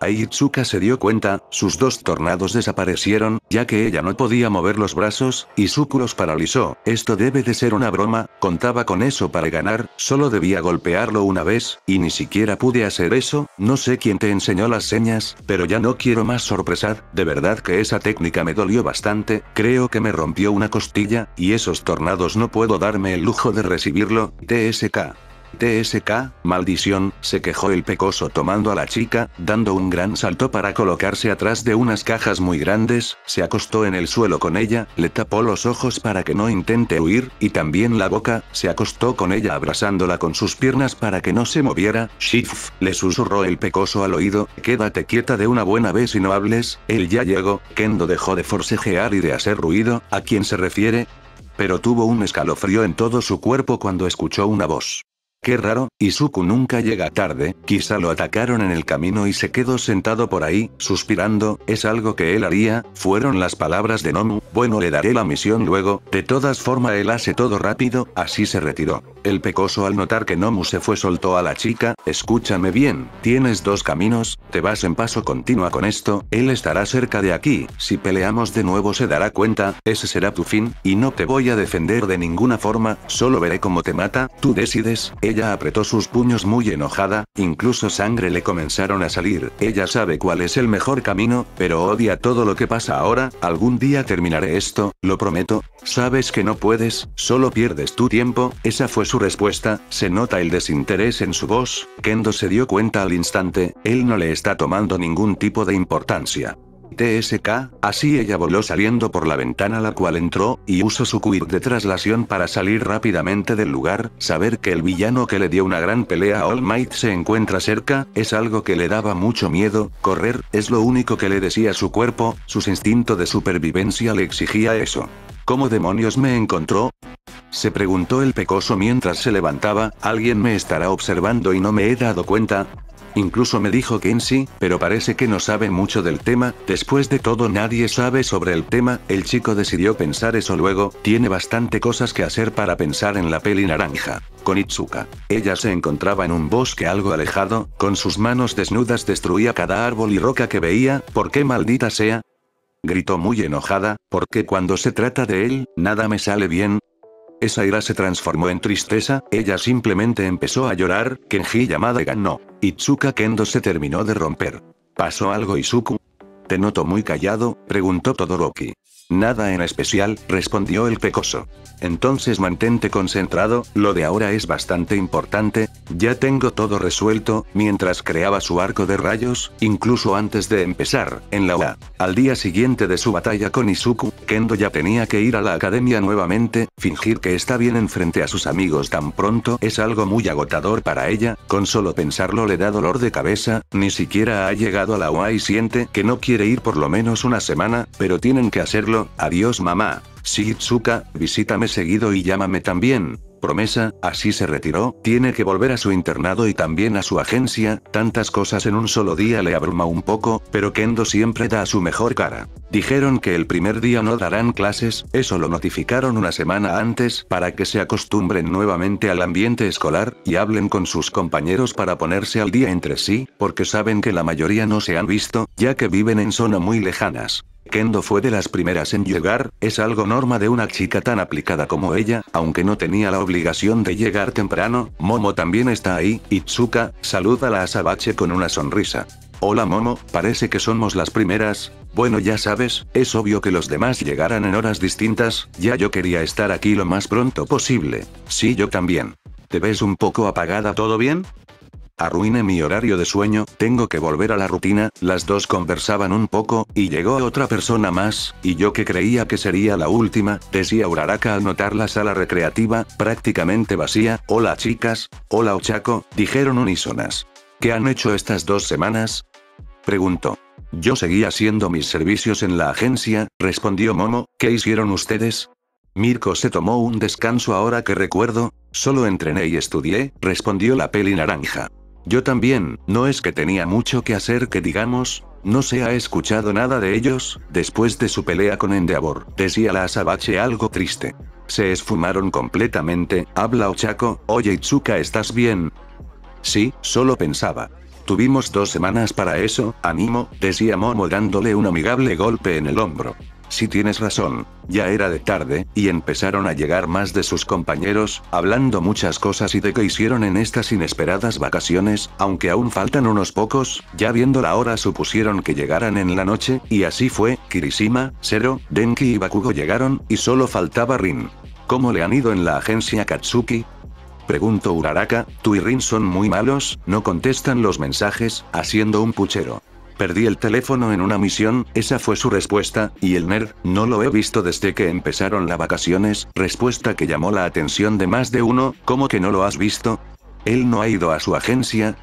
Ahí Itsuka se dio cuenta, sus dos tornados desaparecieron, ya que ella no podía mover los brazos, y Suku los paralizó, esto debe de ser una broma, contaba con eso para ganar, solo debía golpearlo una vez, y ni siquiera pude hacer eso, no sé quién te enseñó las señas, pero ya no quiero más sorpresar, de verdad que esa técnica me dolió bastante, creo que me rompió una costilla, y esos tornados no puedo darme el lujo de recibirlo, TSK. TSK, maldición, se quejó el pecoso tomando a la chica, dando un gran salto para colocarse atrás de unas cajas muy grandes, se acostó en el suelo con ella, le tapó los ojos para que no intente huir, y también la boca, se acostó con ella abrazándola con sus piernas para que no se moviera, shift, le susurró el pecoso al oído, quédate quieta de una buena vez y no hables, él ya llegó, Kendo dejó de forcejear y de hacer ruido, ¿a quién se refiere? Pero tuvo un escalofrío en todo su cuerpo cuando escuchó una voz. Qué raro, Izuku nunca llega tarde, quizá lo atacaron en el camino y se quedó sentado por ahí, suspirando, es algo que él haría, fueron las palabras de Nomu, bueno le daré la misión luego, de todas formas él hace todo rápido, así se retiró. El pecoso al notar que Nomu se fue soltó a la chica, escúchame bien, tienes dos caminos, te vas en paso continua con esto, él estará cerca de aquí, si peleamos de nuevo se dará cuenta, ese será tu fin, y no te voy a defender de ninguna forma, solo veré cómo te mata, tú decides, ella ella apretó sus puños muy enojada, incluso sangre le comenzaron a salir, ella sabe cuál es el mejor camino, pero odia todo lo que pasa ahora, algún día terminaré esto, lo prometo, sabes que no puedes, solo pierdes tu tiempo, esa fue su respuesta, se nota el desinterés en su voz, Kendo se dio cuenta al instante, él no le está tomando ningún tipo de importancia. TSK, así ella voló saliendo por la ventana la cual entró, y usó su quid de traslación para salir rápidamente del lugar, saber que el villano que le dio una gran pelea a All Might se encuentra cerca, es algo que le daba mucho miedo, correr, es lo único que le decía su cuerpo, sus instintos de supervivencia le exigía eso. ¿Cómo demonios me encontró? Se preguntó el pecoso mientras se levantaba, ¿alguien me estará observando y no me he dado cuenta? Incluso me dijo sí, pero parece que no sabe mucho del tema, después de todo nadie sabe sobre el tema, el chico decidió pensar eso luego, tiene bastante cosas que hacer para pensar en la peli naranja. Con Itsuka. Ella se encontraba en un bosque algo alejado, con sus manos desnudas destruía cada árbol y roca que veía, ¿por qué maldita sea? Gritó muy enojada, porque cuando se trata de él, nada me sale bien, esa ira se transformó en tristeza, ella simplemente empezó a llorar, Kenji Yamada ganó. Itsuka Kendo se terminó de romper. ¿Pasó algo Izuku? Te noto muy callado, preguntó Todoroki. Nada en especial, respondió el pecoso. Entonces mantente concentrado, lo de ahora es bastante importante, ya tengo todo resuelto, mientras creaba su arco de rayos, incluso antes de empezar, en la UA, Al día siguiente de su batalla con Izuku, Kendo ya tenía que ir a la academia nuevamente, fingir que está bien enfrente a sus amigos tan pronto es algo muy agotador para ella, con solo pensarlo le da dolor de cabeza, ni siquiera ha llegado a la UA y siente que no quiere ir por lo menos una semana, pero tienen que hacerlo adiós mamá. Shizuka, visítame seguido y llámame también. Promesa, así se retiró, tiene que volver a su internado y también a su agencia, tantas cosas en un solo día le abruma un poco, pero Kendo siempre da su mejor cara. Dijeron que el primer día no darán clases, eso lo notificaron una semana antes para que se acostumbren nuevamente al ambiente escolar, y hablen con sus compañeros para ponerse al día entre sí, porque saben que la mayoría no se han visto, ya que viven en zona muy lejanas. Kendo fue de las primeras en llegar, es algo norma de una chica tan aplicada como ella, aunque no tenía la obligación de llegar temprano, Momo también está ahí, Itsuka, saluda a Asabache con una sonrisa. Hola Momo, parece que somos las primeras, bueno ya sabes, es obvio que los demás llegarán en horas distintas, ya yo quería estar aquí lo más pronto posible. Sí yo también. ¿Te ves un poco apagada todo bien? Arruine mi horario de sueño, tengo que volver a la rutina, las dos conversaban un poco, y llegó otra persona más, y yo que creía que sería la última, decía Uraraka al notar la sala recreativa, prácticamente vacía, hola chicas, hola Ochaco, dijeron unísonas. ¿Qué han hecho estas dos semanas? Preguntó. Yo seguí haciendo mis servicios en la agencia, respondió Momo, ¿qué hicieron ustedes? Mirko se tomó un descanso ahora que recuerdo, solo entrené y estudié, respondió la peli naranja. Yo también, no es que tenía mucho que hacer que digamos, no se ha escuchado nada de ellos, después de su pelea con Endeavor, decía la azabache algo triste. Se esfumaron completamente, habla Ochaco, oye Itsuka ¿estás bien? Sí, solo pensaba. Tuvimos dos semanas para eso, animo, decía Momo dándole un amigable golpe en el hombro. Si tienes razón, ya era de tarde, y empezaron a llegar más de sus compañeros, hablando muchas cosas y de qué hicieron en estas inesperadas vacaciones, aunque aún faltan unos pocos, ya viendo la hora supusieron que llegaran en la noche, y así fue, Kirishima, Zero, Denki y Bakugo llegaron, y solo faltaba Rin. ¿Cómo le han ido en la agencia Katsuki? Preguntó Uraraka, tú y Rin son muy malos, no contestan los mensajes, haciendo un puchero. Perdí el teléfono en una misión, esa fue su respuesta, y el nerd, no lo he visto desde que empezaron las vacaciones, respuesta que llamó la atención de más de uno, ¿cómo que no lo has visto? Él no ha ido a su agencia,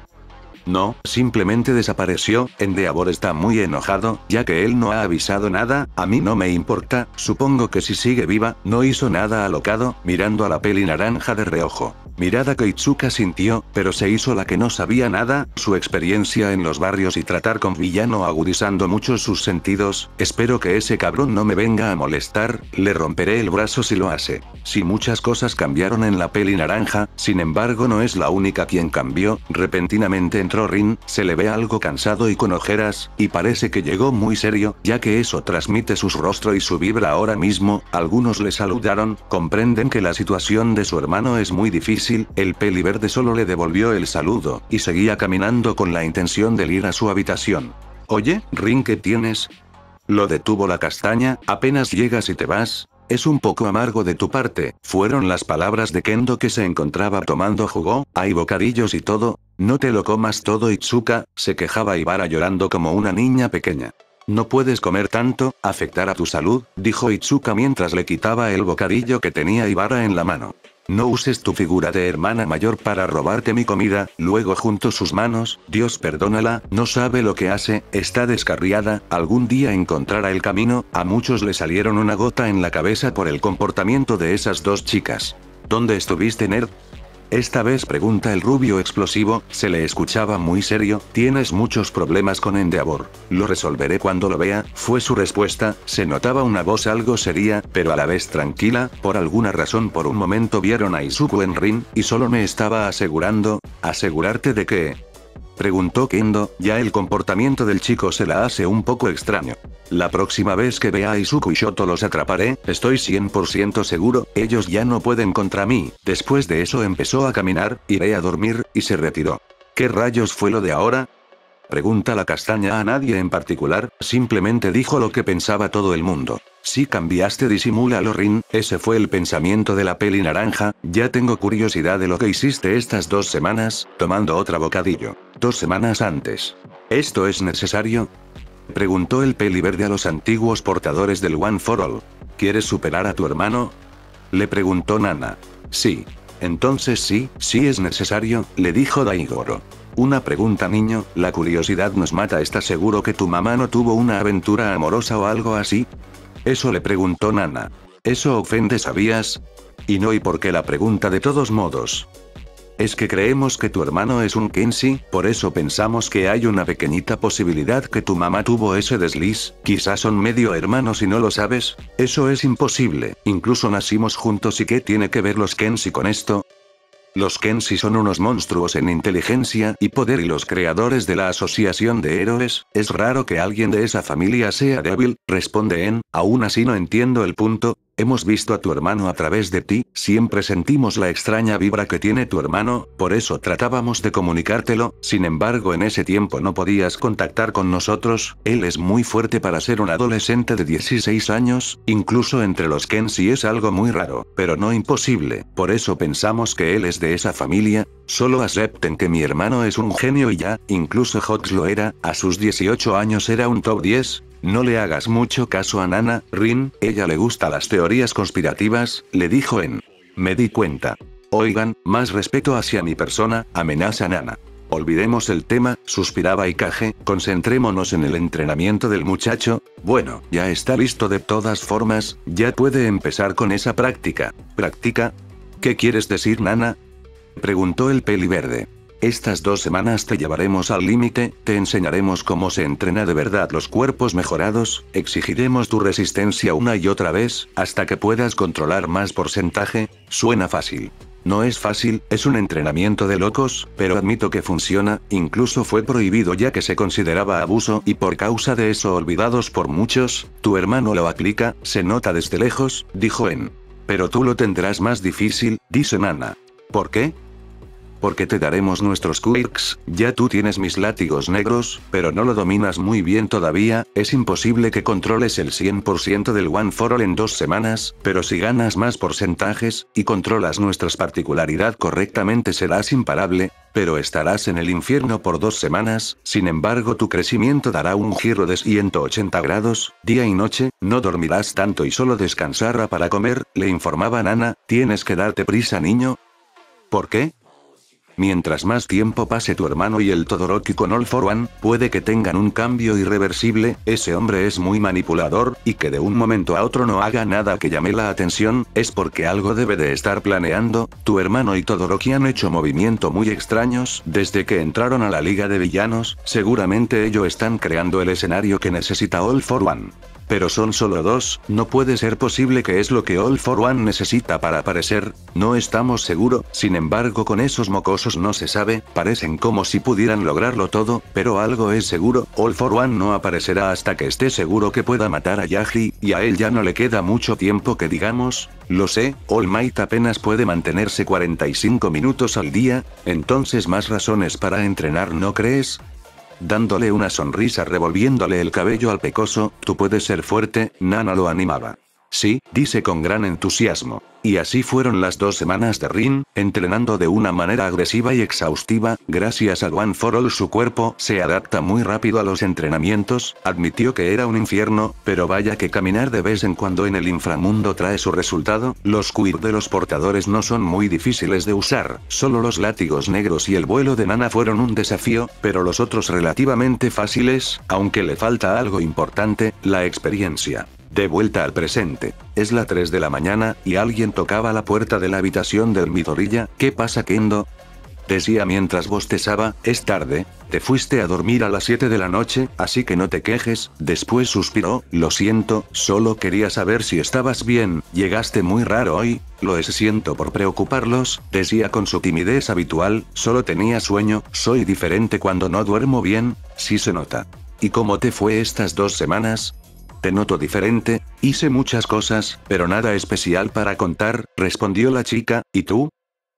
no, simplemente desapareció, Endeavor está muy enojado, ya que él no ha avisado nada, a mí no me importa, supongo que si sigue viva, no hizo nada alocado, mirando a la peli naranja de reojo. Mirada que Itsuka sintió, pero se hizo la que no sabía nada, su experiencia en los barrios y tratar con villano agudizando mucho sus sentidos, espero que ese cabrón no me venga a molestar, le romperé el brazo si lo hace. Si muchas cosas cambiaron en la peli naranja, sin embargo no es la única quien cambió, repentinamente en Rin, se le ve algo cansado y con ojeras, y parece que llegó muy serio, ya que eso transmite su rostro y su vibra ahora mismo, algunos le saludaron, comprenden que la situación de su hermano es muy difícil, el peli verde solo le devolvió el saludo, y seguía caminando con la intención de ir a su habitación. Oye, Rin, ¿qué tienes? Lo detuvo la castaña, apenas llegas y te vas, es un poco amargo de tu parte, fueron las palabras de Kendo que se encontraba tomando jugo, hay bocadillos y todo, no te lo comas todo Itsuka, se quejaba Ibara llorando como una niña pequeña. No puedes comer tanto, afectar a tu salud, dijo Itsuka mientras le quitaba el bocadillo que tenía Ibara en la mano. No uses tu figura de hermana mayor para robarte mi comida, luego junto sus manos, Dios perdónala, no sabe lo que hace, está descarriada, algún día encontrará el camino, a muchos le salieron una gota en la cabeza por el comportamiento de esas dos chicas. ¿Dónde estuviste, Nerd? Esta vez pregunta el rubio explosivo, se le escuchaba muy serio, tienes muchos problemas con Endeavor. Lo resolveré cuando lo vea, fue su respuesta, se notaba una voz algo seria, pero a la vez tranquila, por alguna razón por un momento vieron a Izuku en Rin, y solo me estaba asegurando, asegurarte de que, Preguntó Kendo, ya el comportamiento del chico se la hace un poco extraño. La próxima vez que vea a Izuku y Shoto los atraparé, estoy 100% seguro, ellos ya no pueden contra mí. Después de eso empezó a caminar, iré a dormir, y se retiró. ¿Qué rayos fue lo de ahora? Pregunta la castaña a nadie en particular, simplemente dijo lo que pensaba todo el mundo. Si cambiaste disimula Lorin, ese fue el pensamiento de la peli naranja, ya tengo curiosidad de lo que hiciste estas dos semanas, tomando otra bocadillo semanas antes. ¿Esto es necesario? Preguntó el peli verde a los antiguos portadores del One for All. ¿Quieres superar a tu hermano? Le preguntó Nana. Sí. Entonces sí, sí es necesario, le dijo Daigoro. Una pregunta niño, la curiosidad nos mata. ¿Estás seguro que tu mamá no tuvo una aventura amorosa o algo así? Eso le preguntó Nana. ¿Eso ofende sabías? Y no y por qué la pregunta de todos modos. Es que creemos que tu hermano es un Kinsey, por eso pensamos que hay una pequeñita posibilidad que tu mamá tuvo ese desliz, quizás son medio hermanos y no lo sabes, eso es imposible, incluso nacimos juntos y qué tiene que ver los Kinsey con esto, los Kensi son unos monstruos en inteligencia y poder y los creadores de la Asociación de Héroes, es raro que alguien de esa familia sea débil, responde En, aún así no entiendo el punto, Hemos visto a tu hermano a través de ti, siempre sentimos la extraña vibra que tiene tu hermano, por eso tratábamos de comunicártelo, sin embargo en ese tiempo no podías contactar con nosotros, él es muy fuerte para ser un adolescente de 16 años, incluso entre los Kensi es algo muy raro, pero no imposible, por eso pensamos que él es de esa familia, solo acepten que mi hermano es un genio y ya, incluso Hotz lo era, a sus 18 años era un top 10, no le hagas mucho caso a Nana, Rin, ella le gusta las teorías conspirativas, le dijo en. Me di cuenta. Oigan, más respeto hacia mi persona, amenaza Nana. Olvidemos el tema, suspiraba Ikage, concentrémonos en el entrenamiento del muchacho. Bueno, ya está listo de todas formas, ya puede empezar con esa práctica. ¿Práctica? ¿Qué quieres decir, Nana? Preguntó el peli verde. Estas dos semanas te llevaremos al límite, te enseñaremos cómo se entrena de verdad los cuerpos mejorados, exigiremos tu resistencia una y otra vez, hasta que puedas controlar más porcentaje, suena fácil. No es fácil, es un entrenamiento de locos, pero admito que funciona, incluso fue prohibido ya que se consideraba abuso y por causa de eso olvidados por muchos, tu hermano lo aplica, se nota desde lejos, dijo En. Pero tú lo tendrás más difícil, dice Nana. ¿Por qué? porque te daremos nuestros quirks, ya tú tienes mis látigos negros, pero no lo dominas muy bien todavía, es imposible que controles el 100% del One for All en dos semanas, pero si ganas más porcentajes, y controlas nuestras particularidad correctamente serás imparable, pero estarás en el infierno por dos semanas, sin embargo tu crecimiento dará un giro de 180 grados, día y noche, no dormirás tanto y solo descansará para comer, le informaba Nana, tienes que darte prisa niño. ¿Por qué? Mientras más tiempo pase tu hermano y el Todoroki con All for One, puede que tengan un cambio irreversible, ese hombre es muy manipulador, y que de un momento a otro no haga nada que llame la atención, es porque algo debe de estar planeando, tu hermano y Todoroki han hecho movimiento muy extraños desde que entraron a la liga de villanos, seguramente ellos están creando el escenario que necesita All for One pero son solo dos, no puede ser posible que es lo que All for One necesita para aparecer, no estamos seguro, sin embargo con esos mocosos no se sabe, parecen como si pudieran lograrlo todo, pero algo es seguro, All for One no aparecerá hasta que esté seguro que pueda matar a Yagi. y a él ya no le queda mucho tiempo que digamos, lo sé, All Might apenas puede mantenerse 45 minutos al día, entonces más razones para entrenar no crees, dándole una sonrisa revolviéndole el cabello al pecoso, tú puedes ser fuerte, Nana lo animaba. Sí, dice con gran entusiasmo. Y así fueron las dos semanas de Rin, entrenando de una manera agresiva y exhaustiva, gracias a One for All su cuerpo se adapta muy rápido a los entrenamientos, admitió que era un infierno, pero vaya que caminar de vez en cuando en el inframundo trae su resultado, los quid de los portadores no son muy difíciles de usar, solo los látigos negros y el vuelo de nana fueron un desafío, pero los otros relativamente fáciles, aunque le falta algo importante, la experiencia. De vuelta al presente. Es la 3 de la mañana, y alguien tocaba la puerta de la habitación del Midorilla. ¿Qué pasa, Kendo? Decía mientras bostezaba, es tarde, te fuiste a dormir a las 7 de la noche, así que no te quejes, después suspiró, lo siento, solo quería saber si estabas bien, llegaste muy raro hoy, lo es siento por preocuparlos, decía con su timidez habitual, solo tenía sueño, soy diferente cuando no duermo bien, sí se nota. ¿Y cómo te fue estas dos semanas? Te noto diferente, hice muchas cosas, pero nada especial para contar, respondió la chica, ¿y tú?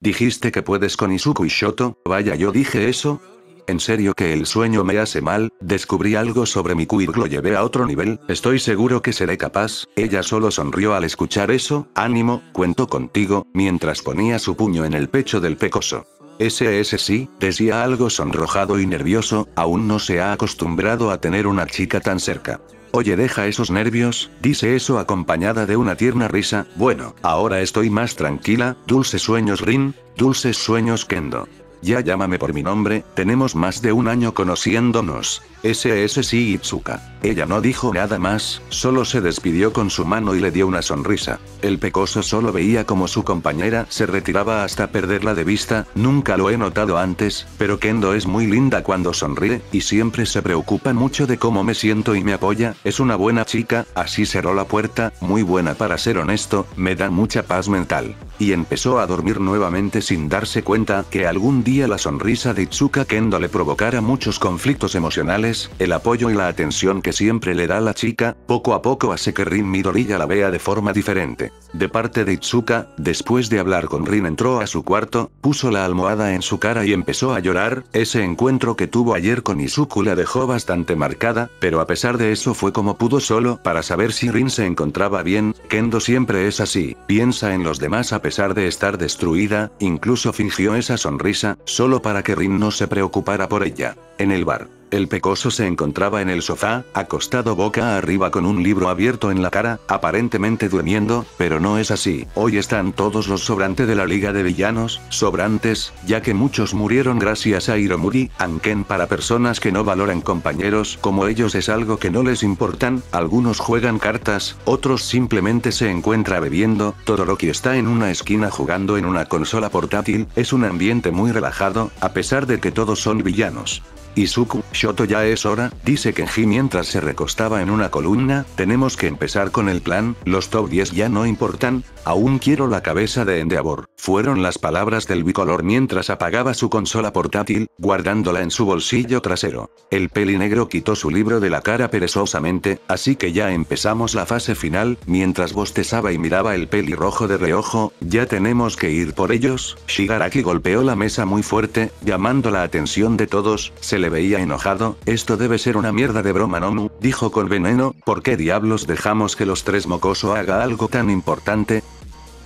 Dijiste que puedes con Izuku y Shoto, vaya yo dije eso. En serio que el sueño me hace mal, descubrí algo sobre mi quirk lo llevé a otro nivel, estoy seguro que seré capaz, ella solo sonrió al escuchar eso, ánimo, cuento contigo, mientras ponía su puño en el pecho del pecoso. Ese ese sí, decía algo sonrojado y nervioso, aún no se ha acostumbrado a tener una chica tan cerca. Oye, deja esos nervios, dice eso acompañada de una tierna risa. Bueno, ahora estoy más tranquila, dulces sueños Rin, dulces sueños Kendo. Ya llámame por mi nombre, tenemos más de un año conociéndonos. SS sí Itsuka. Ella no dijo nada más, solo se despidió con su mano y le dio una sonrisa. El pecoso solo veía como su compañera se retiraba hasta perderla de vista, nunca lo he notado antes, pero Kendo es muy linda cuando sonríe, y siempre se preocupa mucho de cómo me siento y me apoya, es una buena chica, así cerró la puerta, muy buena para ser honesto, me da mucha paz mental. Y empezó a dormir nuevamente sin darse cuenta que algún día la sonrisa de Itsuka Kendo le provocara muchos conflictos emocionales, el apoyo y la atención que siempre le da la chica, poco a poco hace que Rin Midoriya la vea de forma diferente. De parte de Itsuka, después de hablar con Rin entró a su cuarto, puso la almohada en su cara y empezó a llorar, ese encuentro que tuvo ayer con Izuku la dejó bastante marcada, pero a pesar de eso fue como pudo solo para saber si Rin se encontraba bien, Kendo siempre es así, piensa en los demás a pesar de estar destruida, incluso fingió esa sonrisa, solo para que Rin no se preocupara por ella. En el bar. El pecoso se encontraba en el sofá, acostado boca arriba con un libro abierto en la cara, aparentemente durmiendo, pero no es así. Hoy están todos los sobrantes de la Liga de Villanos, sobrantes, ya que muchos murieron gracias a Iromuri Anken para personas que no valoran compañeros como ellos es algo que no les importan, algunos juegan cartas, otros simplemente se encuentra bebiendo, Todoroki está en una esquina jugando en una consola portátil, es un ambiente muy relajado, a pesar de que todos son villanos. Izuku, Shoto ya es hora, dice Kenji mientras se recostaba en una columna, tenemos que empezar con el plan, los top 10 ya no importan, aún quiero la cabeza de Endeavor, fueron las palabras del bicolor mientras apagaba su consola portátil, guardándola en su bolsillo trasero. El peli negro quitó su libro de la cara perezosamente, así que ya empezamos la fase final, mientras bostezaba y miraba el peli rojo de reojo, ya tenemos que ir por ellos, Shigaraki golpeó la mesa muy fuerte, llamando la atención de todos, se le veía enojado, esto debe ser una mierda de broma Nomu, dijo con veneno, ¿por qué diablos dejamos que los tres mocoso haga algo tan importante?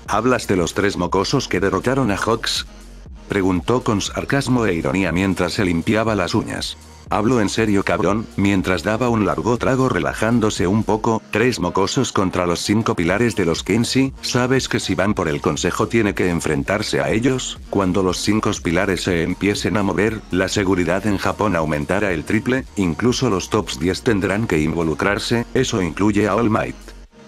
¿Hablas de los tres mocosos que derrotaron a Hawks? Preguntó con sarcasmo e ironía mientras se limpiaba las uñas. Hablo en serio cabrón, mientras daba un largo trago relajándose un poco, tres mocosos contra los cinco pilares de los Kinsey, sabes que si van por el consejo tiene que enfrentarse a ellos, cuando los cinco pilares se empiecen a mover, la seguridad en Japón aumentará el triple, incluso los tops 10 tendrán que involucrarse, eso incluye a All Might.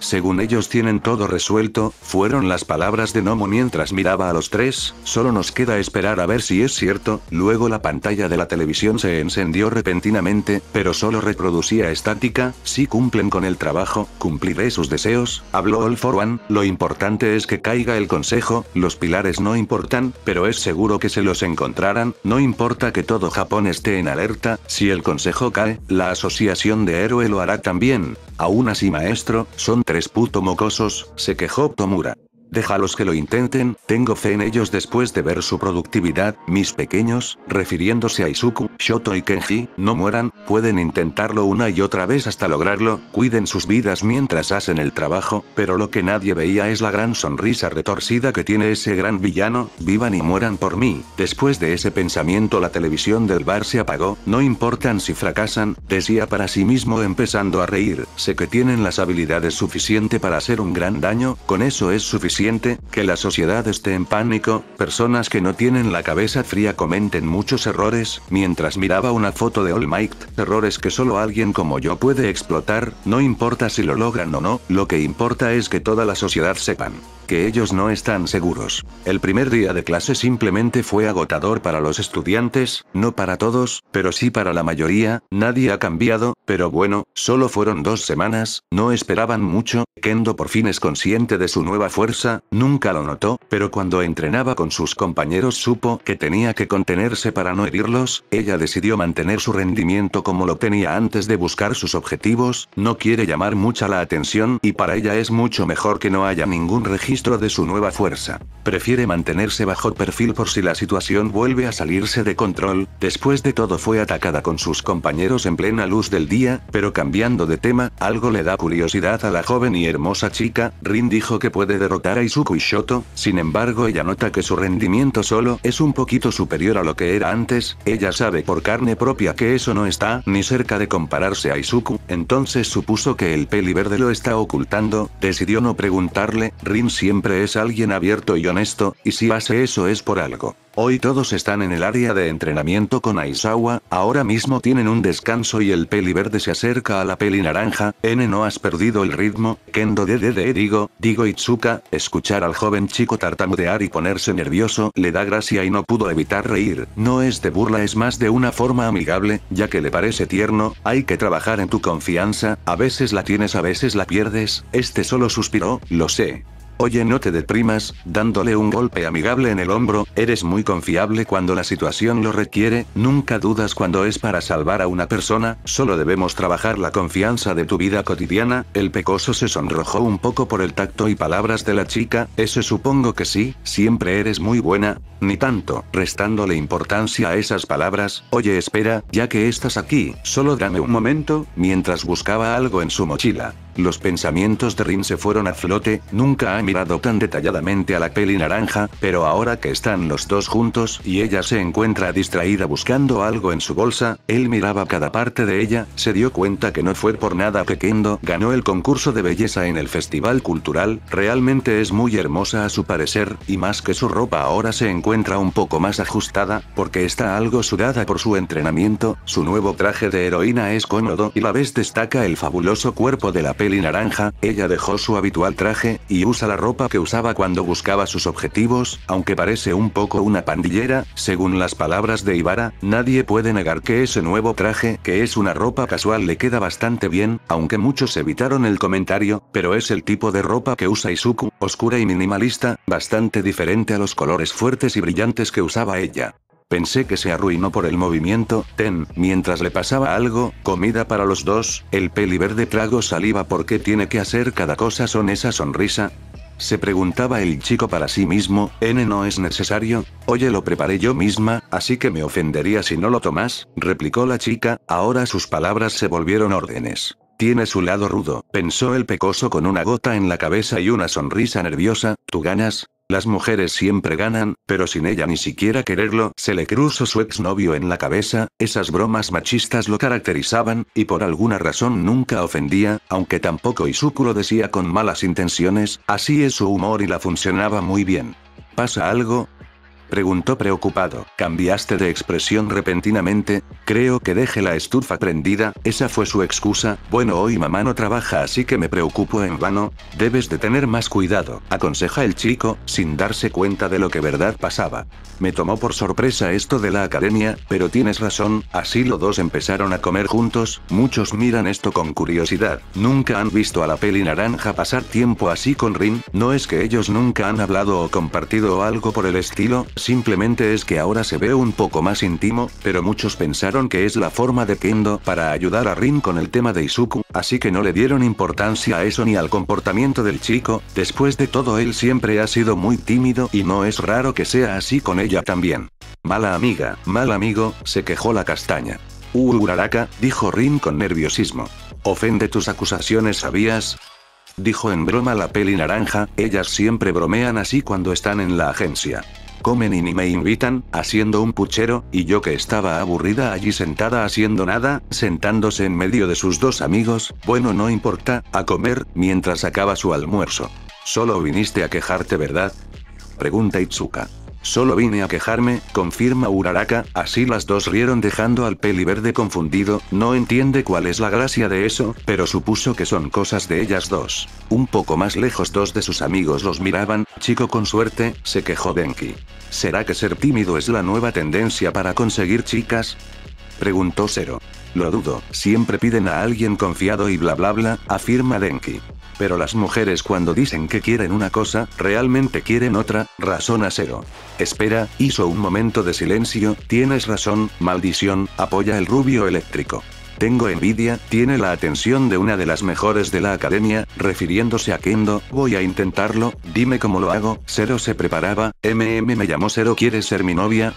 Según ellos tienen todo resuelto, fueron las palabras de Nomo mientras miraba a los tres, solo nos queda esperar a ver si es cierto, luego la pantalla de la televisión se encendió repentinamente, pero solo reproducía estática, si cumplen con el trabajo, cumpliré sus deseos, habló All for One, lo importante es que caiga el consejo, los pilares no importan, pero es seguro que se los encontrarán, no importa que todo Japón esté en alerta, si el consejo cae, la asociación de héroe lo hará también. Aún así maestro, son tres puto mocosos, se quejó Tomura. Déjalos que lo intenten, tengo fe en ellos después de ver su productividad, mis pequeños, refiriéndose a Izuku, Shoto y Kenji, no mueran, pueden intentarlo una y otra vez hasta lograrlo, cuiden sus vidas mientras hacen el trabajo, pero lo que nadie veía es la gran sonrisa retorcida que tiene ese gran villano, vivan y mueran por mí. Después de ese pensamiento la televisión del bar se apagó, no importan si fracasan, decía para sí mismo empezando a reír, sé que tienen las habilidades suficientes para hacer un gran daño, con eso es suficiente que la sociedad esté en pánico, personas que no tienen la cabeza fría comenten muchos errores, mientras miraba una foto de All Might, errores que solo alguien como yo puede explotar, no importa si lo logran o no, lo que importa es que toda la sociedad sepan ellos no están seguros. El primer día de clase simplemente fue agotador para los estudiantes, no para todos, pero sí para la mayoría, nadie ha cambiado, pero bueno, solo fueron dos semanas, no esperaban mucho, Kendo por fin es consciente de su nueva fuerza, nunca lo notó, pero cuando entrenaba con sus compañeros supo que tenía que contenerse para no herirlos, ella decidió mantener su rendimiento como lo tenía antes de buscar sus objetivos, no quiere llamar mucha la atención y para ella es mucho mejor que no haya ningún registro de su nueva fuerza. Prefiere mantenerse bajo perfil por si la situación vuelve a salirse de control, después de todo fue atacada con sus compañeros en plena luz del día, pero cambiando de tema, algo le da curiosidad a la joven y hermosa chica, Rin dijo que puede derrotar a Izuku y Shoto, sin embargo ella nota que su rendimiento solo es un poquito superior a lo que era antes, ella sabe por carne propia que eso no está ni cerca de compararse a Izuku, entonces supuso que el peli verde lo está ocultando, decidió no preguntarle, Rin siempre es alguien abierto y honesto, y si hace eso es por algo. Hoy todos están en el área de entrenamiento con Aizawa, ahora mismo tienen un descanso y el peli verde se acerca a la peli naranja, N no has perdido el ritmo, Kendo de de digo, digo Itsuka, escuchar al joven chico tartamudear y ponerse nervioso le da gracia y no pudo evitar reír, no es de burla es más de una forma amigable, ya que le parece tierno, hay que trabajar en tu confianza, a veces la tienes a veces la pierdes, este solo suspiró, lo sé. Oye, no te deprimas, dándole un golpe amigable en el hombro, eres muy confiable cuando la situación lo requiere, nunca dudas cuando es para salvar a una persona, solo debemos trabajar la confianza de tu vida cotidiana, el pecoso se sonrojó un poco por el tacto y palabras de la chica, Eso supongo que sí, siempre eres muy buena, ni tanto, restándole importancia a esas palabras, oye espera, ya que estás aquí, solo dame un momento, mientras buscaba algo en su mochila. Los pensamientos de Rin se fueron a flote, nunca ha mirado tan detalladamente a la peli naranja, pero ahora que están los dos juntos y ella se encuentra distraída buscando algo en su bolsa, él miraba cada parte de ella, se dio cuenta que no fue por nada que Kendo ganó el concurso de belleza en el Festival Cultural, realmente es muy hermosa a su parecer, y más que su ropa ahora se encuentra un poco más ajustada, porque está algo sudada por su entrenamiento, su nuevo traje de heroína es cómodo y la vez destaca el fabuloso cuerpo de la y naranja, ella dejó su habitual traje, y usa la ropa que usaba cuando buscaba sus objetivos, aunque parece un poco una pandillera, según las palabras de Ibarra, nadie puede negar que ese nuevo traje, que es una ropa casual le queda bastante bien, aunque muchos evitaron el comentario, pero es el tipo de ropa que usa Izuku, oscura y minimalista, bastante diferente a los colores fuertes y brillantes que usaba ella. Pensé que se arruinó por el movimiento, ten, mientras le pasaba algo, comida para los dos, el peli verde trago saliva porque tiene que hacer cada cosa son esa sonrisa. Se preguntaba el chico para sí mismo, N no es necesario, oye lo preparé yo misma, así que me ofendería si no lo tomas, replicó la chica, ahora sus palabras se volvieron órdenes. Tiene su lado rudo, pensó el pecoso con una gota en la cabeza y una sonrisa nerviosa, ¿tú ganas? Las mujeres siempre ganan, pero sin ella ni siquiera quererlo, se le cruzó su exnovio en la cabeza, esas bromas machistas lo caracterizaban, y por alguna razón nunca ofendía, aunque tampoco Izuku lo decía con malas intenciones, así es su humor y la funcionaba muy bien. ¿Pasa algo? Preguntó preocupado. Cambiaste de expresión repentinamente. Creo que dejé la estufa prendida, esa fue su excusa. Bueno, hoy mamá no trabaja así que me preocupo en vano. Debes de tener más cuidado, aconseja el chico, sin darse cuenta de lo que verdad pasaba. Me tomó por sorpresa esto de la academia, pero tienes razón, así los dos empezaron a comer juntos, muchos miran esto con curiosidad. Nunca han visto a la peli naranja pasar tiempo así con Rin, no es que ellos nunca han hablado o compartido algo por el estilo, Simplemente es que ahora se ve un poco más íntimo, pero muchos pensaron que es la forma de Kendo para ayudar a Rin con el tema de Izuku, así que no le dieron importancia a eso ni al comportamiento del chico, después de todo él siempre ha sido muy tímido y no es raro que sea así con ella también. Mala amiga, mal amigo, se quejó la castaña. Uraraka, dijo Rin con nerviosismo. ¿Ofende tus acusaciones sabías? Dijo en broma la peli naranja, ellas siempre bromean así cuando están en la agencia comen y ni me invitan, haciendo un puchero, y yo que estaba aburrida allí sentada haciendo nada, sentándose en medio de sus dos amigos, bueno no importa, a comer, mientras acaba su almuerzo. Solo viniste a quejarte, ¿verdad? Pregunta Itsuka. Solo vine a quejarme, confirma Uraraka, así las dos rieron dejando al peli verde confundido, no entiende cuál es la gracia de eso, pero supuso que son cosas de ellas dos. Un poco más lejos dos de sus amigos los miraban, chico con suerte, se quejó Denki. ¿Será que ser tímido es la nueva tendencia para conseguir chicas? Preguntó Zero. Lo dudo, siempre piden a alguien confiado y bla bla bla, afirma Denki pero las mujeres cuando dicen que quieren una cosa, realmente quieren otra, razón a cero. Espera, hizo un momento de silencio, tienes razón, maldición, apoya el rubio eléctrico. Tengo envidia, tiene la atención de una de las mejores de la academia, refiriéndose a Kendo, voy a intentarlo, dime cómo lo hago, Cero se preparaba, MM me llamó Cero ¿quieres ser mi novia?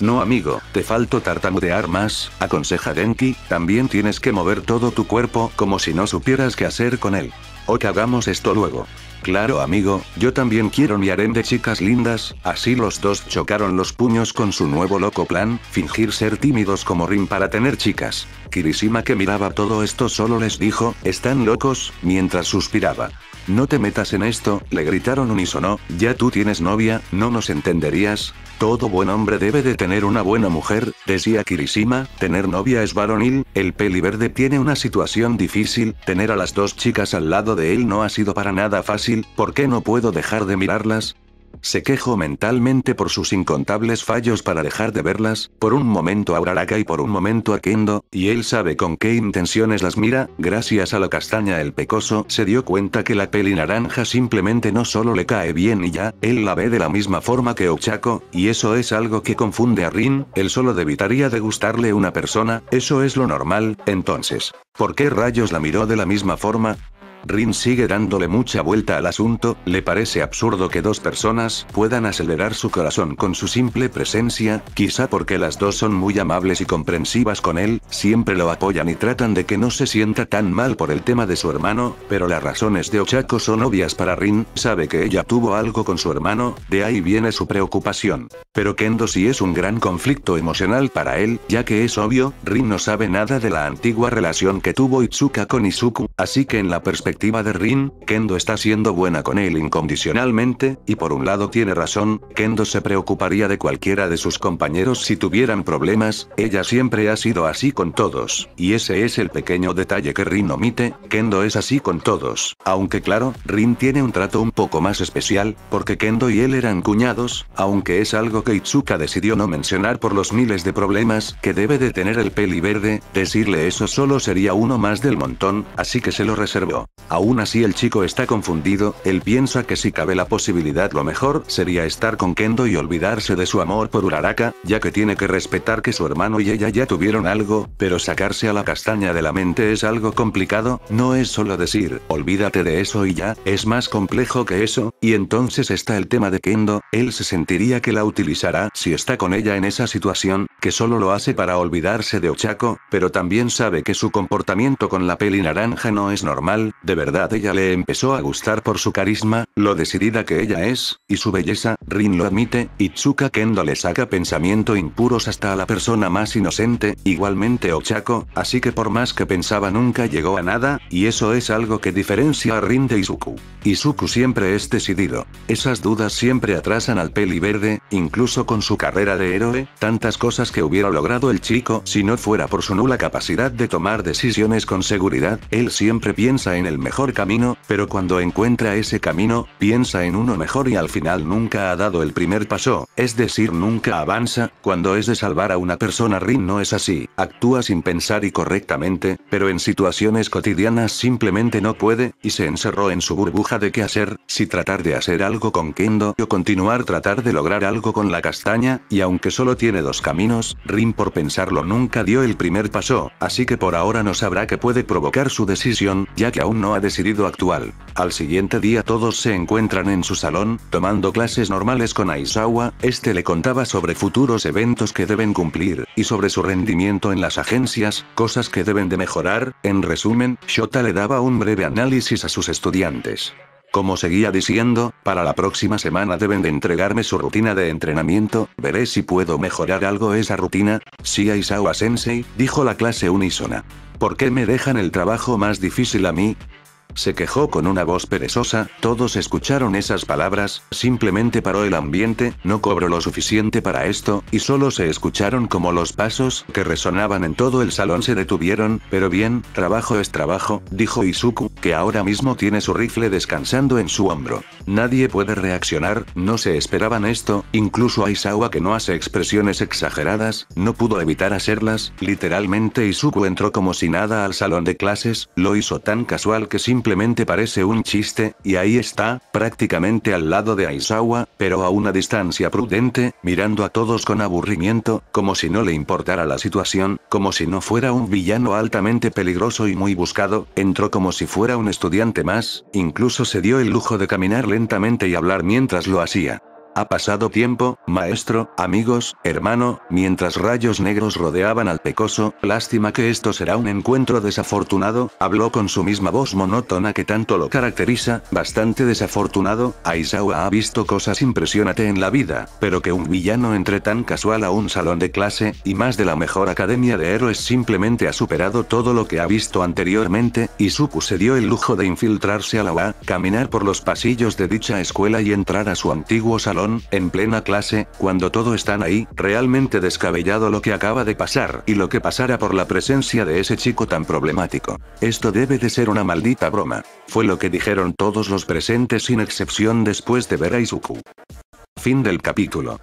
No amigo, te falto tartamudear más, aconseja Denki, también tienes que mover todo tu cuerpo como si no supieras qué hacer con él. O que hagamos esto luego. Claro amigo, yo también quiero mi harén de chicas lindas, así los dos chocaron los puños con su nuevo loco plan, fingir ser tímidos como Rin para tener chicas. Kirishima que miraba todo esto solo les dijo, están locos, mientras suspiraba. No te metas en esto, le gritaron unísono, ya tú tienes novia, no nos entenderías. Todo buen hombre debe de tener una buena mujer, decía Kirishima, tener novia es varonil, el peli verde tiene una situación difícil, tener a las dos chicas al lado de él no ha sido para nada fácil, ¿por qué no puedo dejar de mirarlas? Se quejó mentalmente por sus incontables fallos para dejar de verlas, por un momento a Uraraka y por un momento a Kendo, y él sabe con qué intenciones las mira, gracias a la castaña el pecoso se dio cuenta que la peli naranja simplemente no solo le cae bien y ya, él la ve de la misma forma que Ochaco y eso es algo que confunde a Rin, Él solo evitaría de gustarle una persona, eso es lo normal, entonces. ¿Por qué rayos la miró de la misma forma? Rin sigue dándole mucha vuelta al asunto, le parece absurdo que dos personas puedan acelerar su corazón con su simple presencia, quizá porque las dos son muy amables y comprensivas con él, siempre lo apoyan y tratan de que no se sienta tan mal por el tema de su hermano, pero las razones de Ochako son obvias para Rin, sabe que ella tuvo algo con su hermano, de ahí viene su preocupación. Pero Kendo sí es un gran conflicto emocional para él, ya que es obvio, Rin no sabe nada de la antigua relación que tuvo Itsuka con Izuku, así que en la perspectiva de Rin, Kendo está siendo buena con él incondicionalmente, y por un lado tiene razón, Kendo se preocuparía de cualquiera de sus compañeros si tuvieran problemas, ella siempre ha sido así con todos, y ese es el pequeño detalle que Rin omite, Kendo es así con todos, aunque claro, Rin tiene un trato un poco más especial, porque Kendo y él eran cuñados, aunque es algo que Itsuka decidió no mencionar por los miles de problemas que debe de tener el peli verde, decirle eso solo sería uno más del montón, así que se lo reservó. Aún así el chico está confundido, él piensa que si cabe la posibilidad lo mejor sería estar con Kendo y olvidarse de su amor por Uraraka, ya que tiene que respetar que su hermano y ella ya tuvieron algo, pero sacarse a la castaña de la mente es algo complicado, no es solo decir, olvídate de eso y ya, es más complejo que eso, y entonces está el tema de Kendo, él se sentiría que la utilizará si está con ella en esa situación, que solo lo hace para olvidarse de Ochako, pero también sabe que su comportamiento con la peli naranja no es normal, verdad ella le empezó a gustar por su carisma, lo decidida que ella es, y su belleza, Rin lo admite, Itsuka Kendo le saca pensamiento impuros hasta a la persona más inocente, igualmente Ochako, así que por más que pensaba nunca llegó a nada, y eso es algo que diferencia a Rin de Izuku. Izuku siempre es decidido. Esas dudas siempre atrasan al peli verde, incluso con su carrera de héroe, tantas cosas que hubiera logrado el chico si no fuera por su nula capacidad de tomar decisiones con seguridad, él siempre piensa en el el mejor camino, pero cuando encuentra ese camino, piensa en uno mejor y al final nunca ha dado el primer paso, es decir, nunca avanza, cuando es de salvar a una persona Rin no es así, actúa sin pensar y correctamente, pero en situaciones cotidianas simplemente no puede, y se encerró en su burbuja de qué hacer, si tratar de hacer algo con Kendo o continuar tratar de lograr algo con la castaña, y aunque solo tiene dos caminos, Rin por pensarlo nunca dio el primer paso, así que por ahora no sabrá qué puede provocar su decisión, ya que aún no ha decidido actuar. Al siguiente día todos se encuentran en su salón, tomando clases normales con Aizawa, este le contaba sobre futuros eventos que deben cumplir, y sobre su rendimiento en las agencias, cosas que deben de mejorar, en resumen, Shota le daba un breve análisis a sus estudiantes. Como seguía diciendo, para la próxima semana deben de entregarme su rutina de entrenamiento, veré si puedo mejorar algo esa rutina. Sí Aizawa Sensei, dijo la clase unísona. ¿Por qué me dejan el trabajo más difícil a mí? se quejó con una voz perezosa, todos escucharon esas palabras, simplemente paró el ambiente, no cobró lo suficiente para esto, y solo se escucharon como los pasos que resonaban en todo el salón se detuvieron, pero bien, trabajo es trabajo, dijo Izuku, que ahora mismo tiene su rifle descansando en su hombro. Nadie puede reaccionar, no se esperaban esto, incluso Aisawa, que no hace expresiones exageradas, no pudo evitar hacerlas, literalmente Izuku entró como si nada al salón de clases, lo hizo tan casual que simplemente simplemente parece un chiste, y ahí está, prácticamente al lado de Aizawa, pero a una distancia prudente, mirando a todos con aburrimiento, como si no le importara la situación, como si no fuera un villano altamente peligroso y muy buscado, entró como si fuera un estudiante más, incluso se dio el lujo de caminar lentamente y hablar mientras lo hacía. Ha pasado tiempo, maestro, amigos, hermano, mientras rayos negros rodeaban al pecoso, lástima que esto será un encuentro desafortunado, habló con su misma voz monótona que tanto lo caracteriza, bastante desafortunado, Aizawa ha visto cosas impresionante en la vida, pero que un villano entre tan casual a un salón de clase, y más de la mejor academia de héroes simplemente ha superado todo lo que ha visto anteriormente, y se dio el lujo de infiltrarse a la UA, caminar por los pasillos de dicha escuela y entrar a su antiguo salón en plena clase, cuando todo están ahí, realmente descabellado lo que acaba de pasar y lo que pasara por la presencia de ese chico tan problemático. Esto debe de ser una maldita broma. Fue lo que dijeron todos los presentes sin excepción después de ver a Izuku. Fin del capítulo.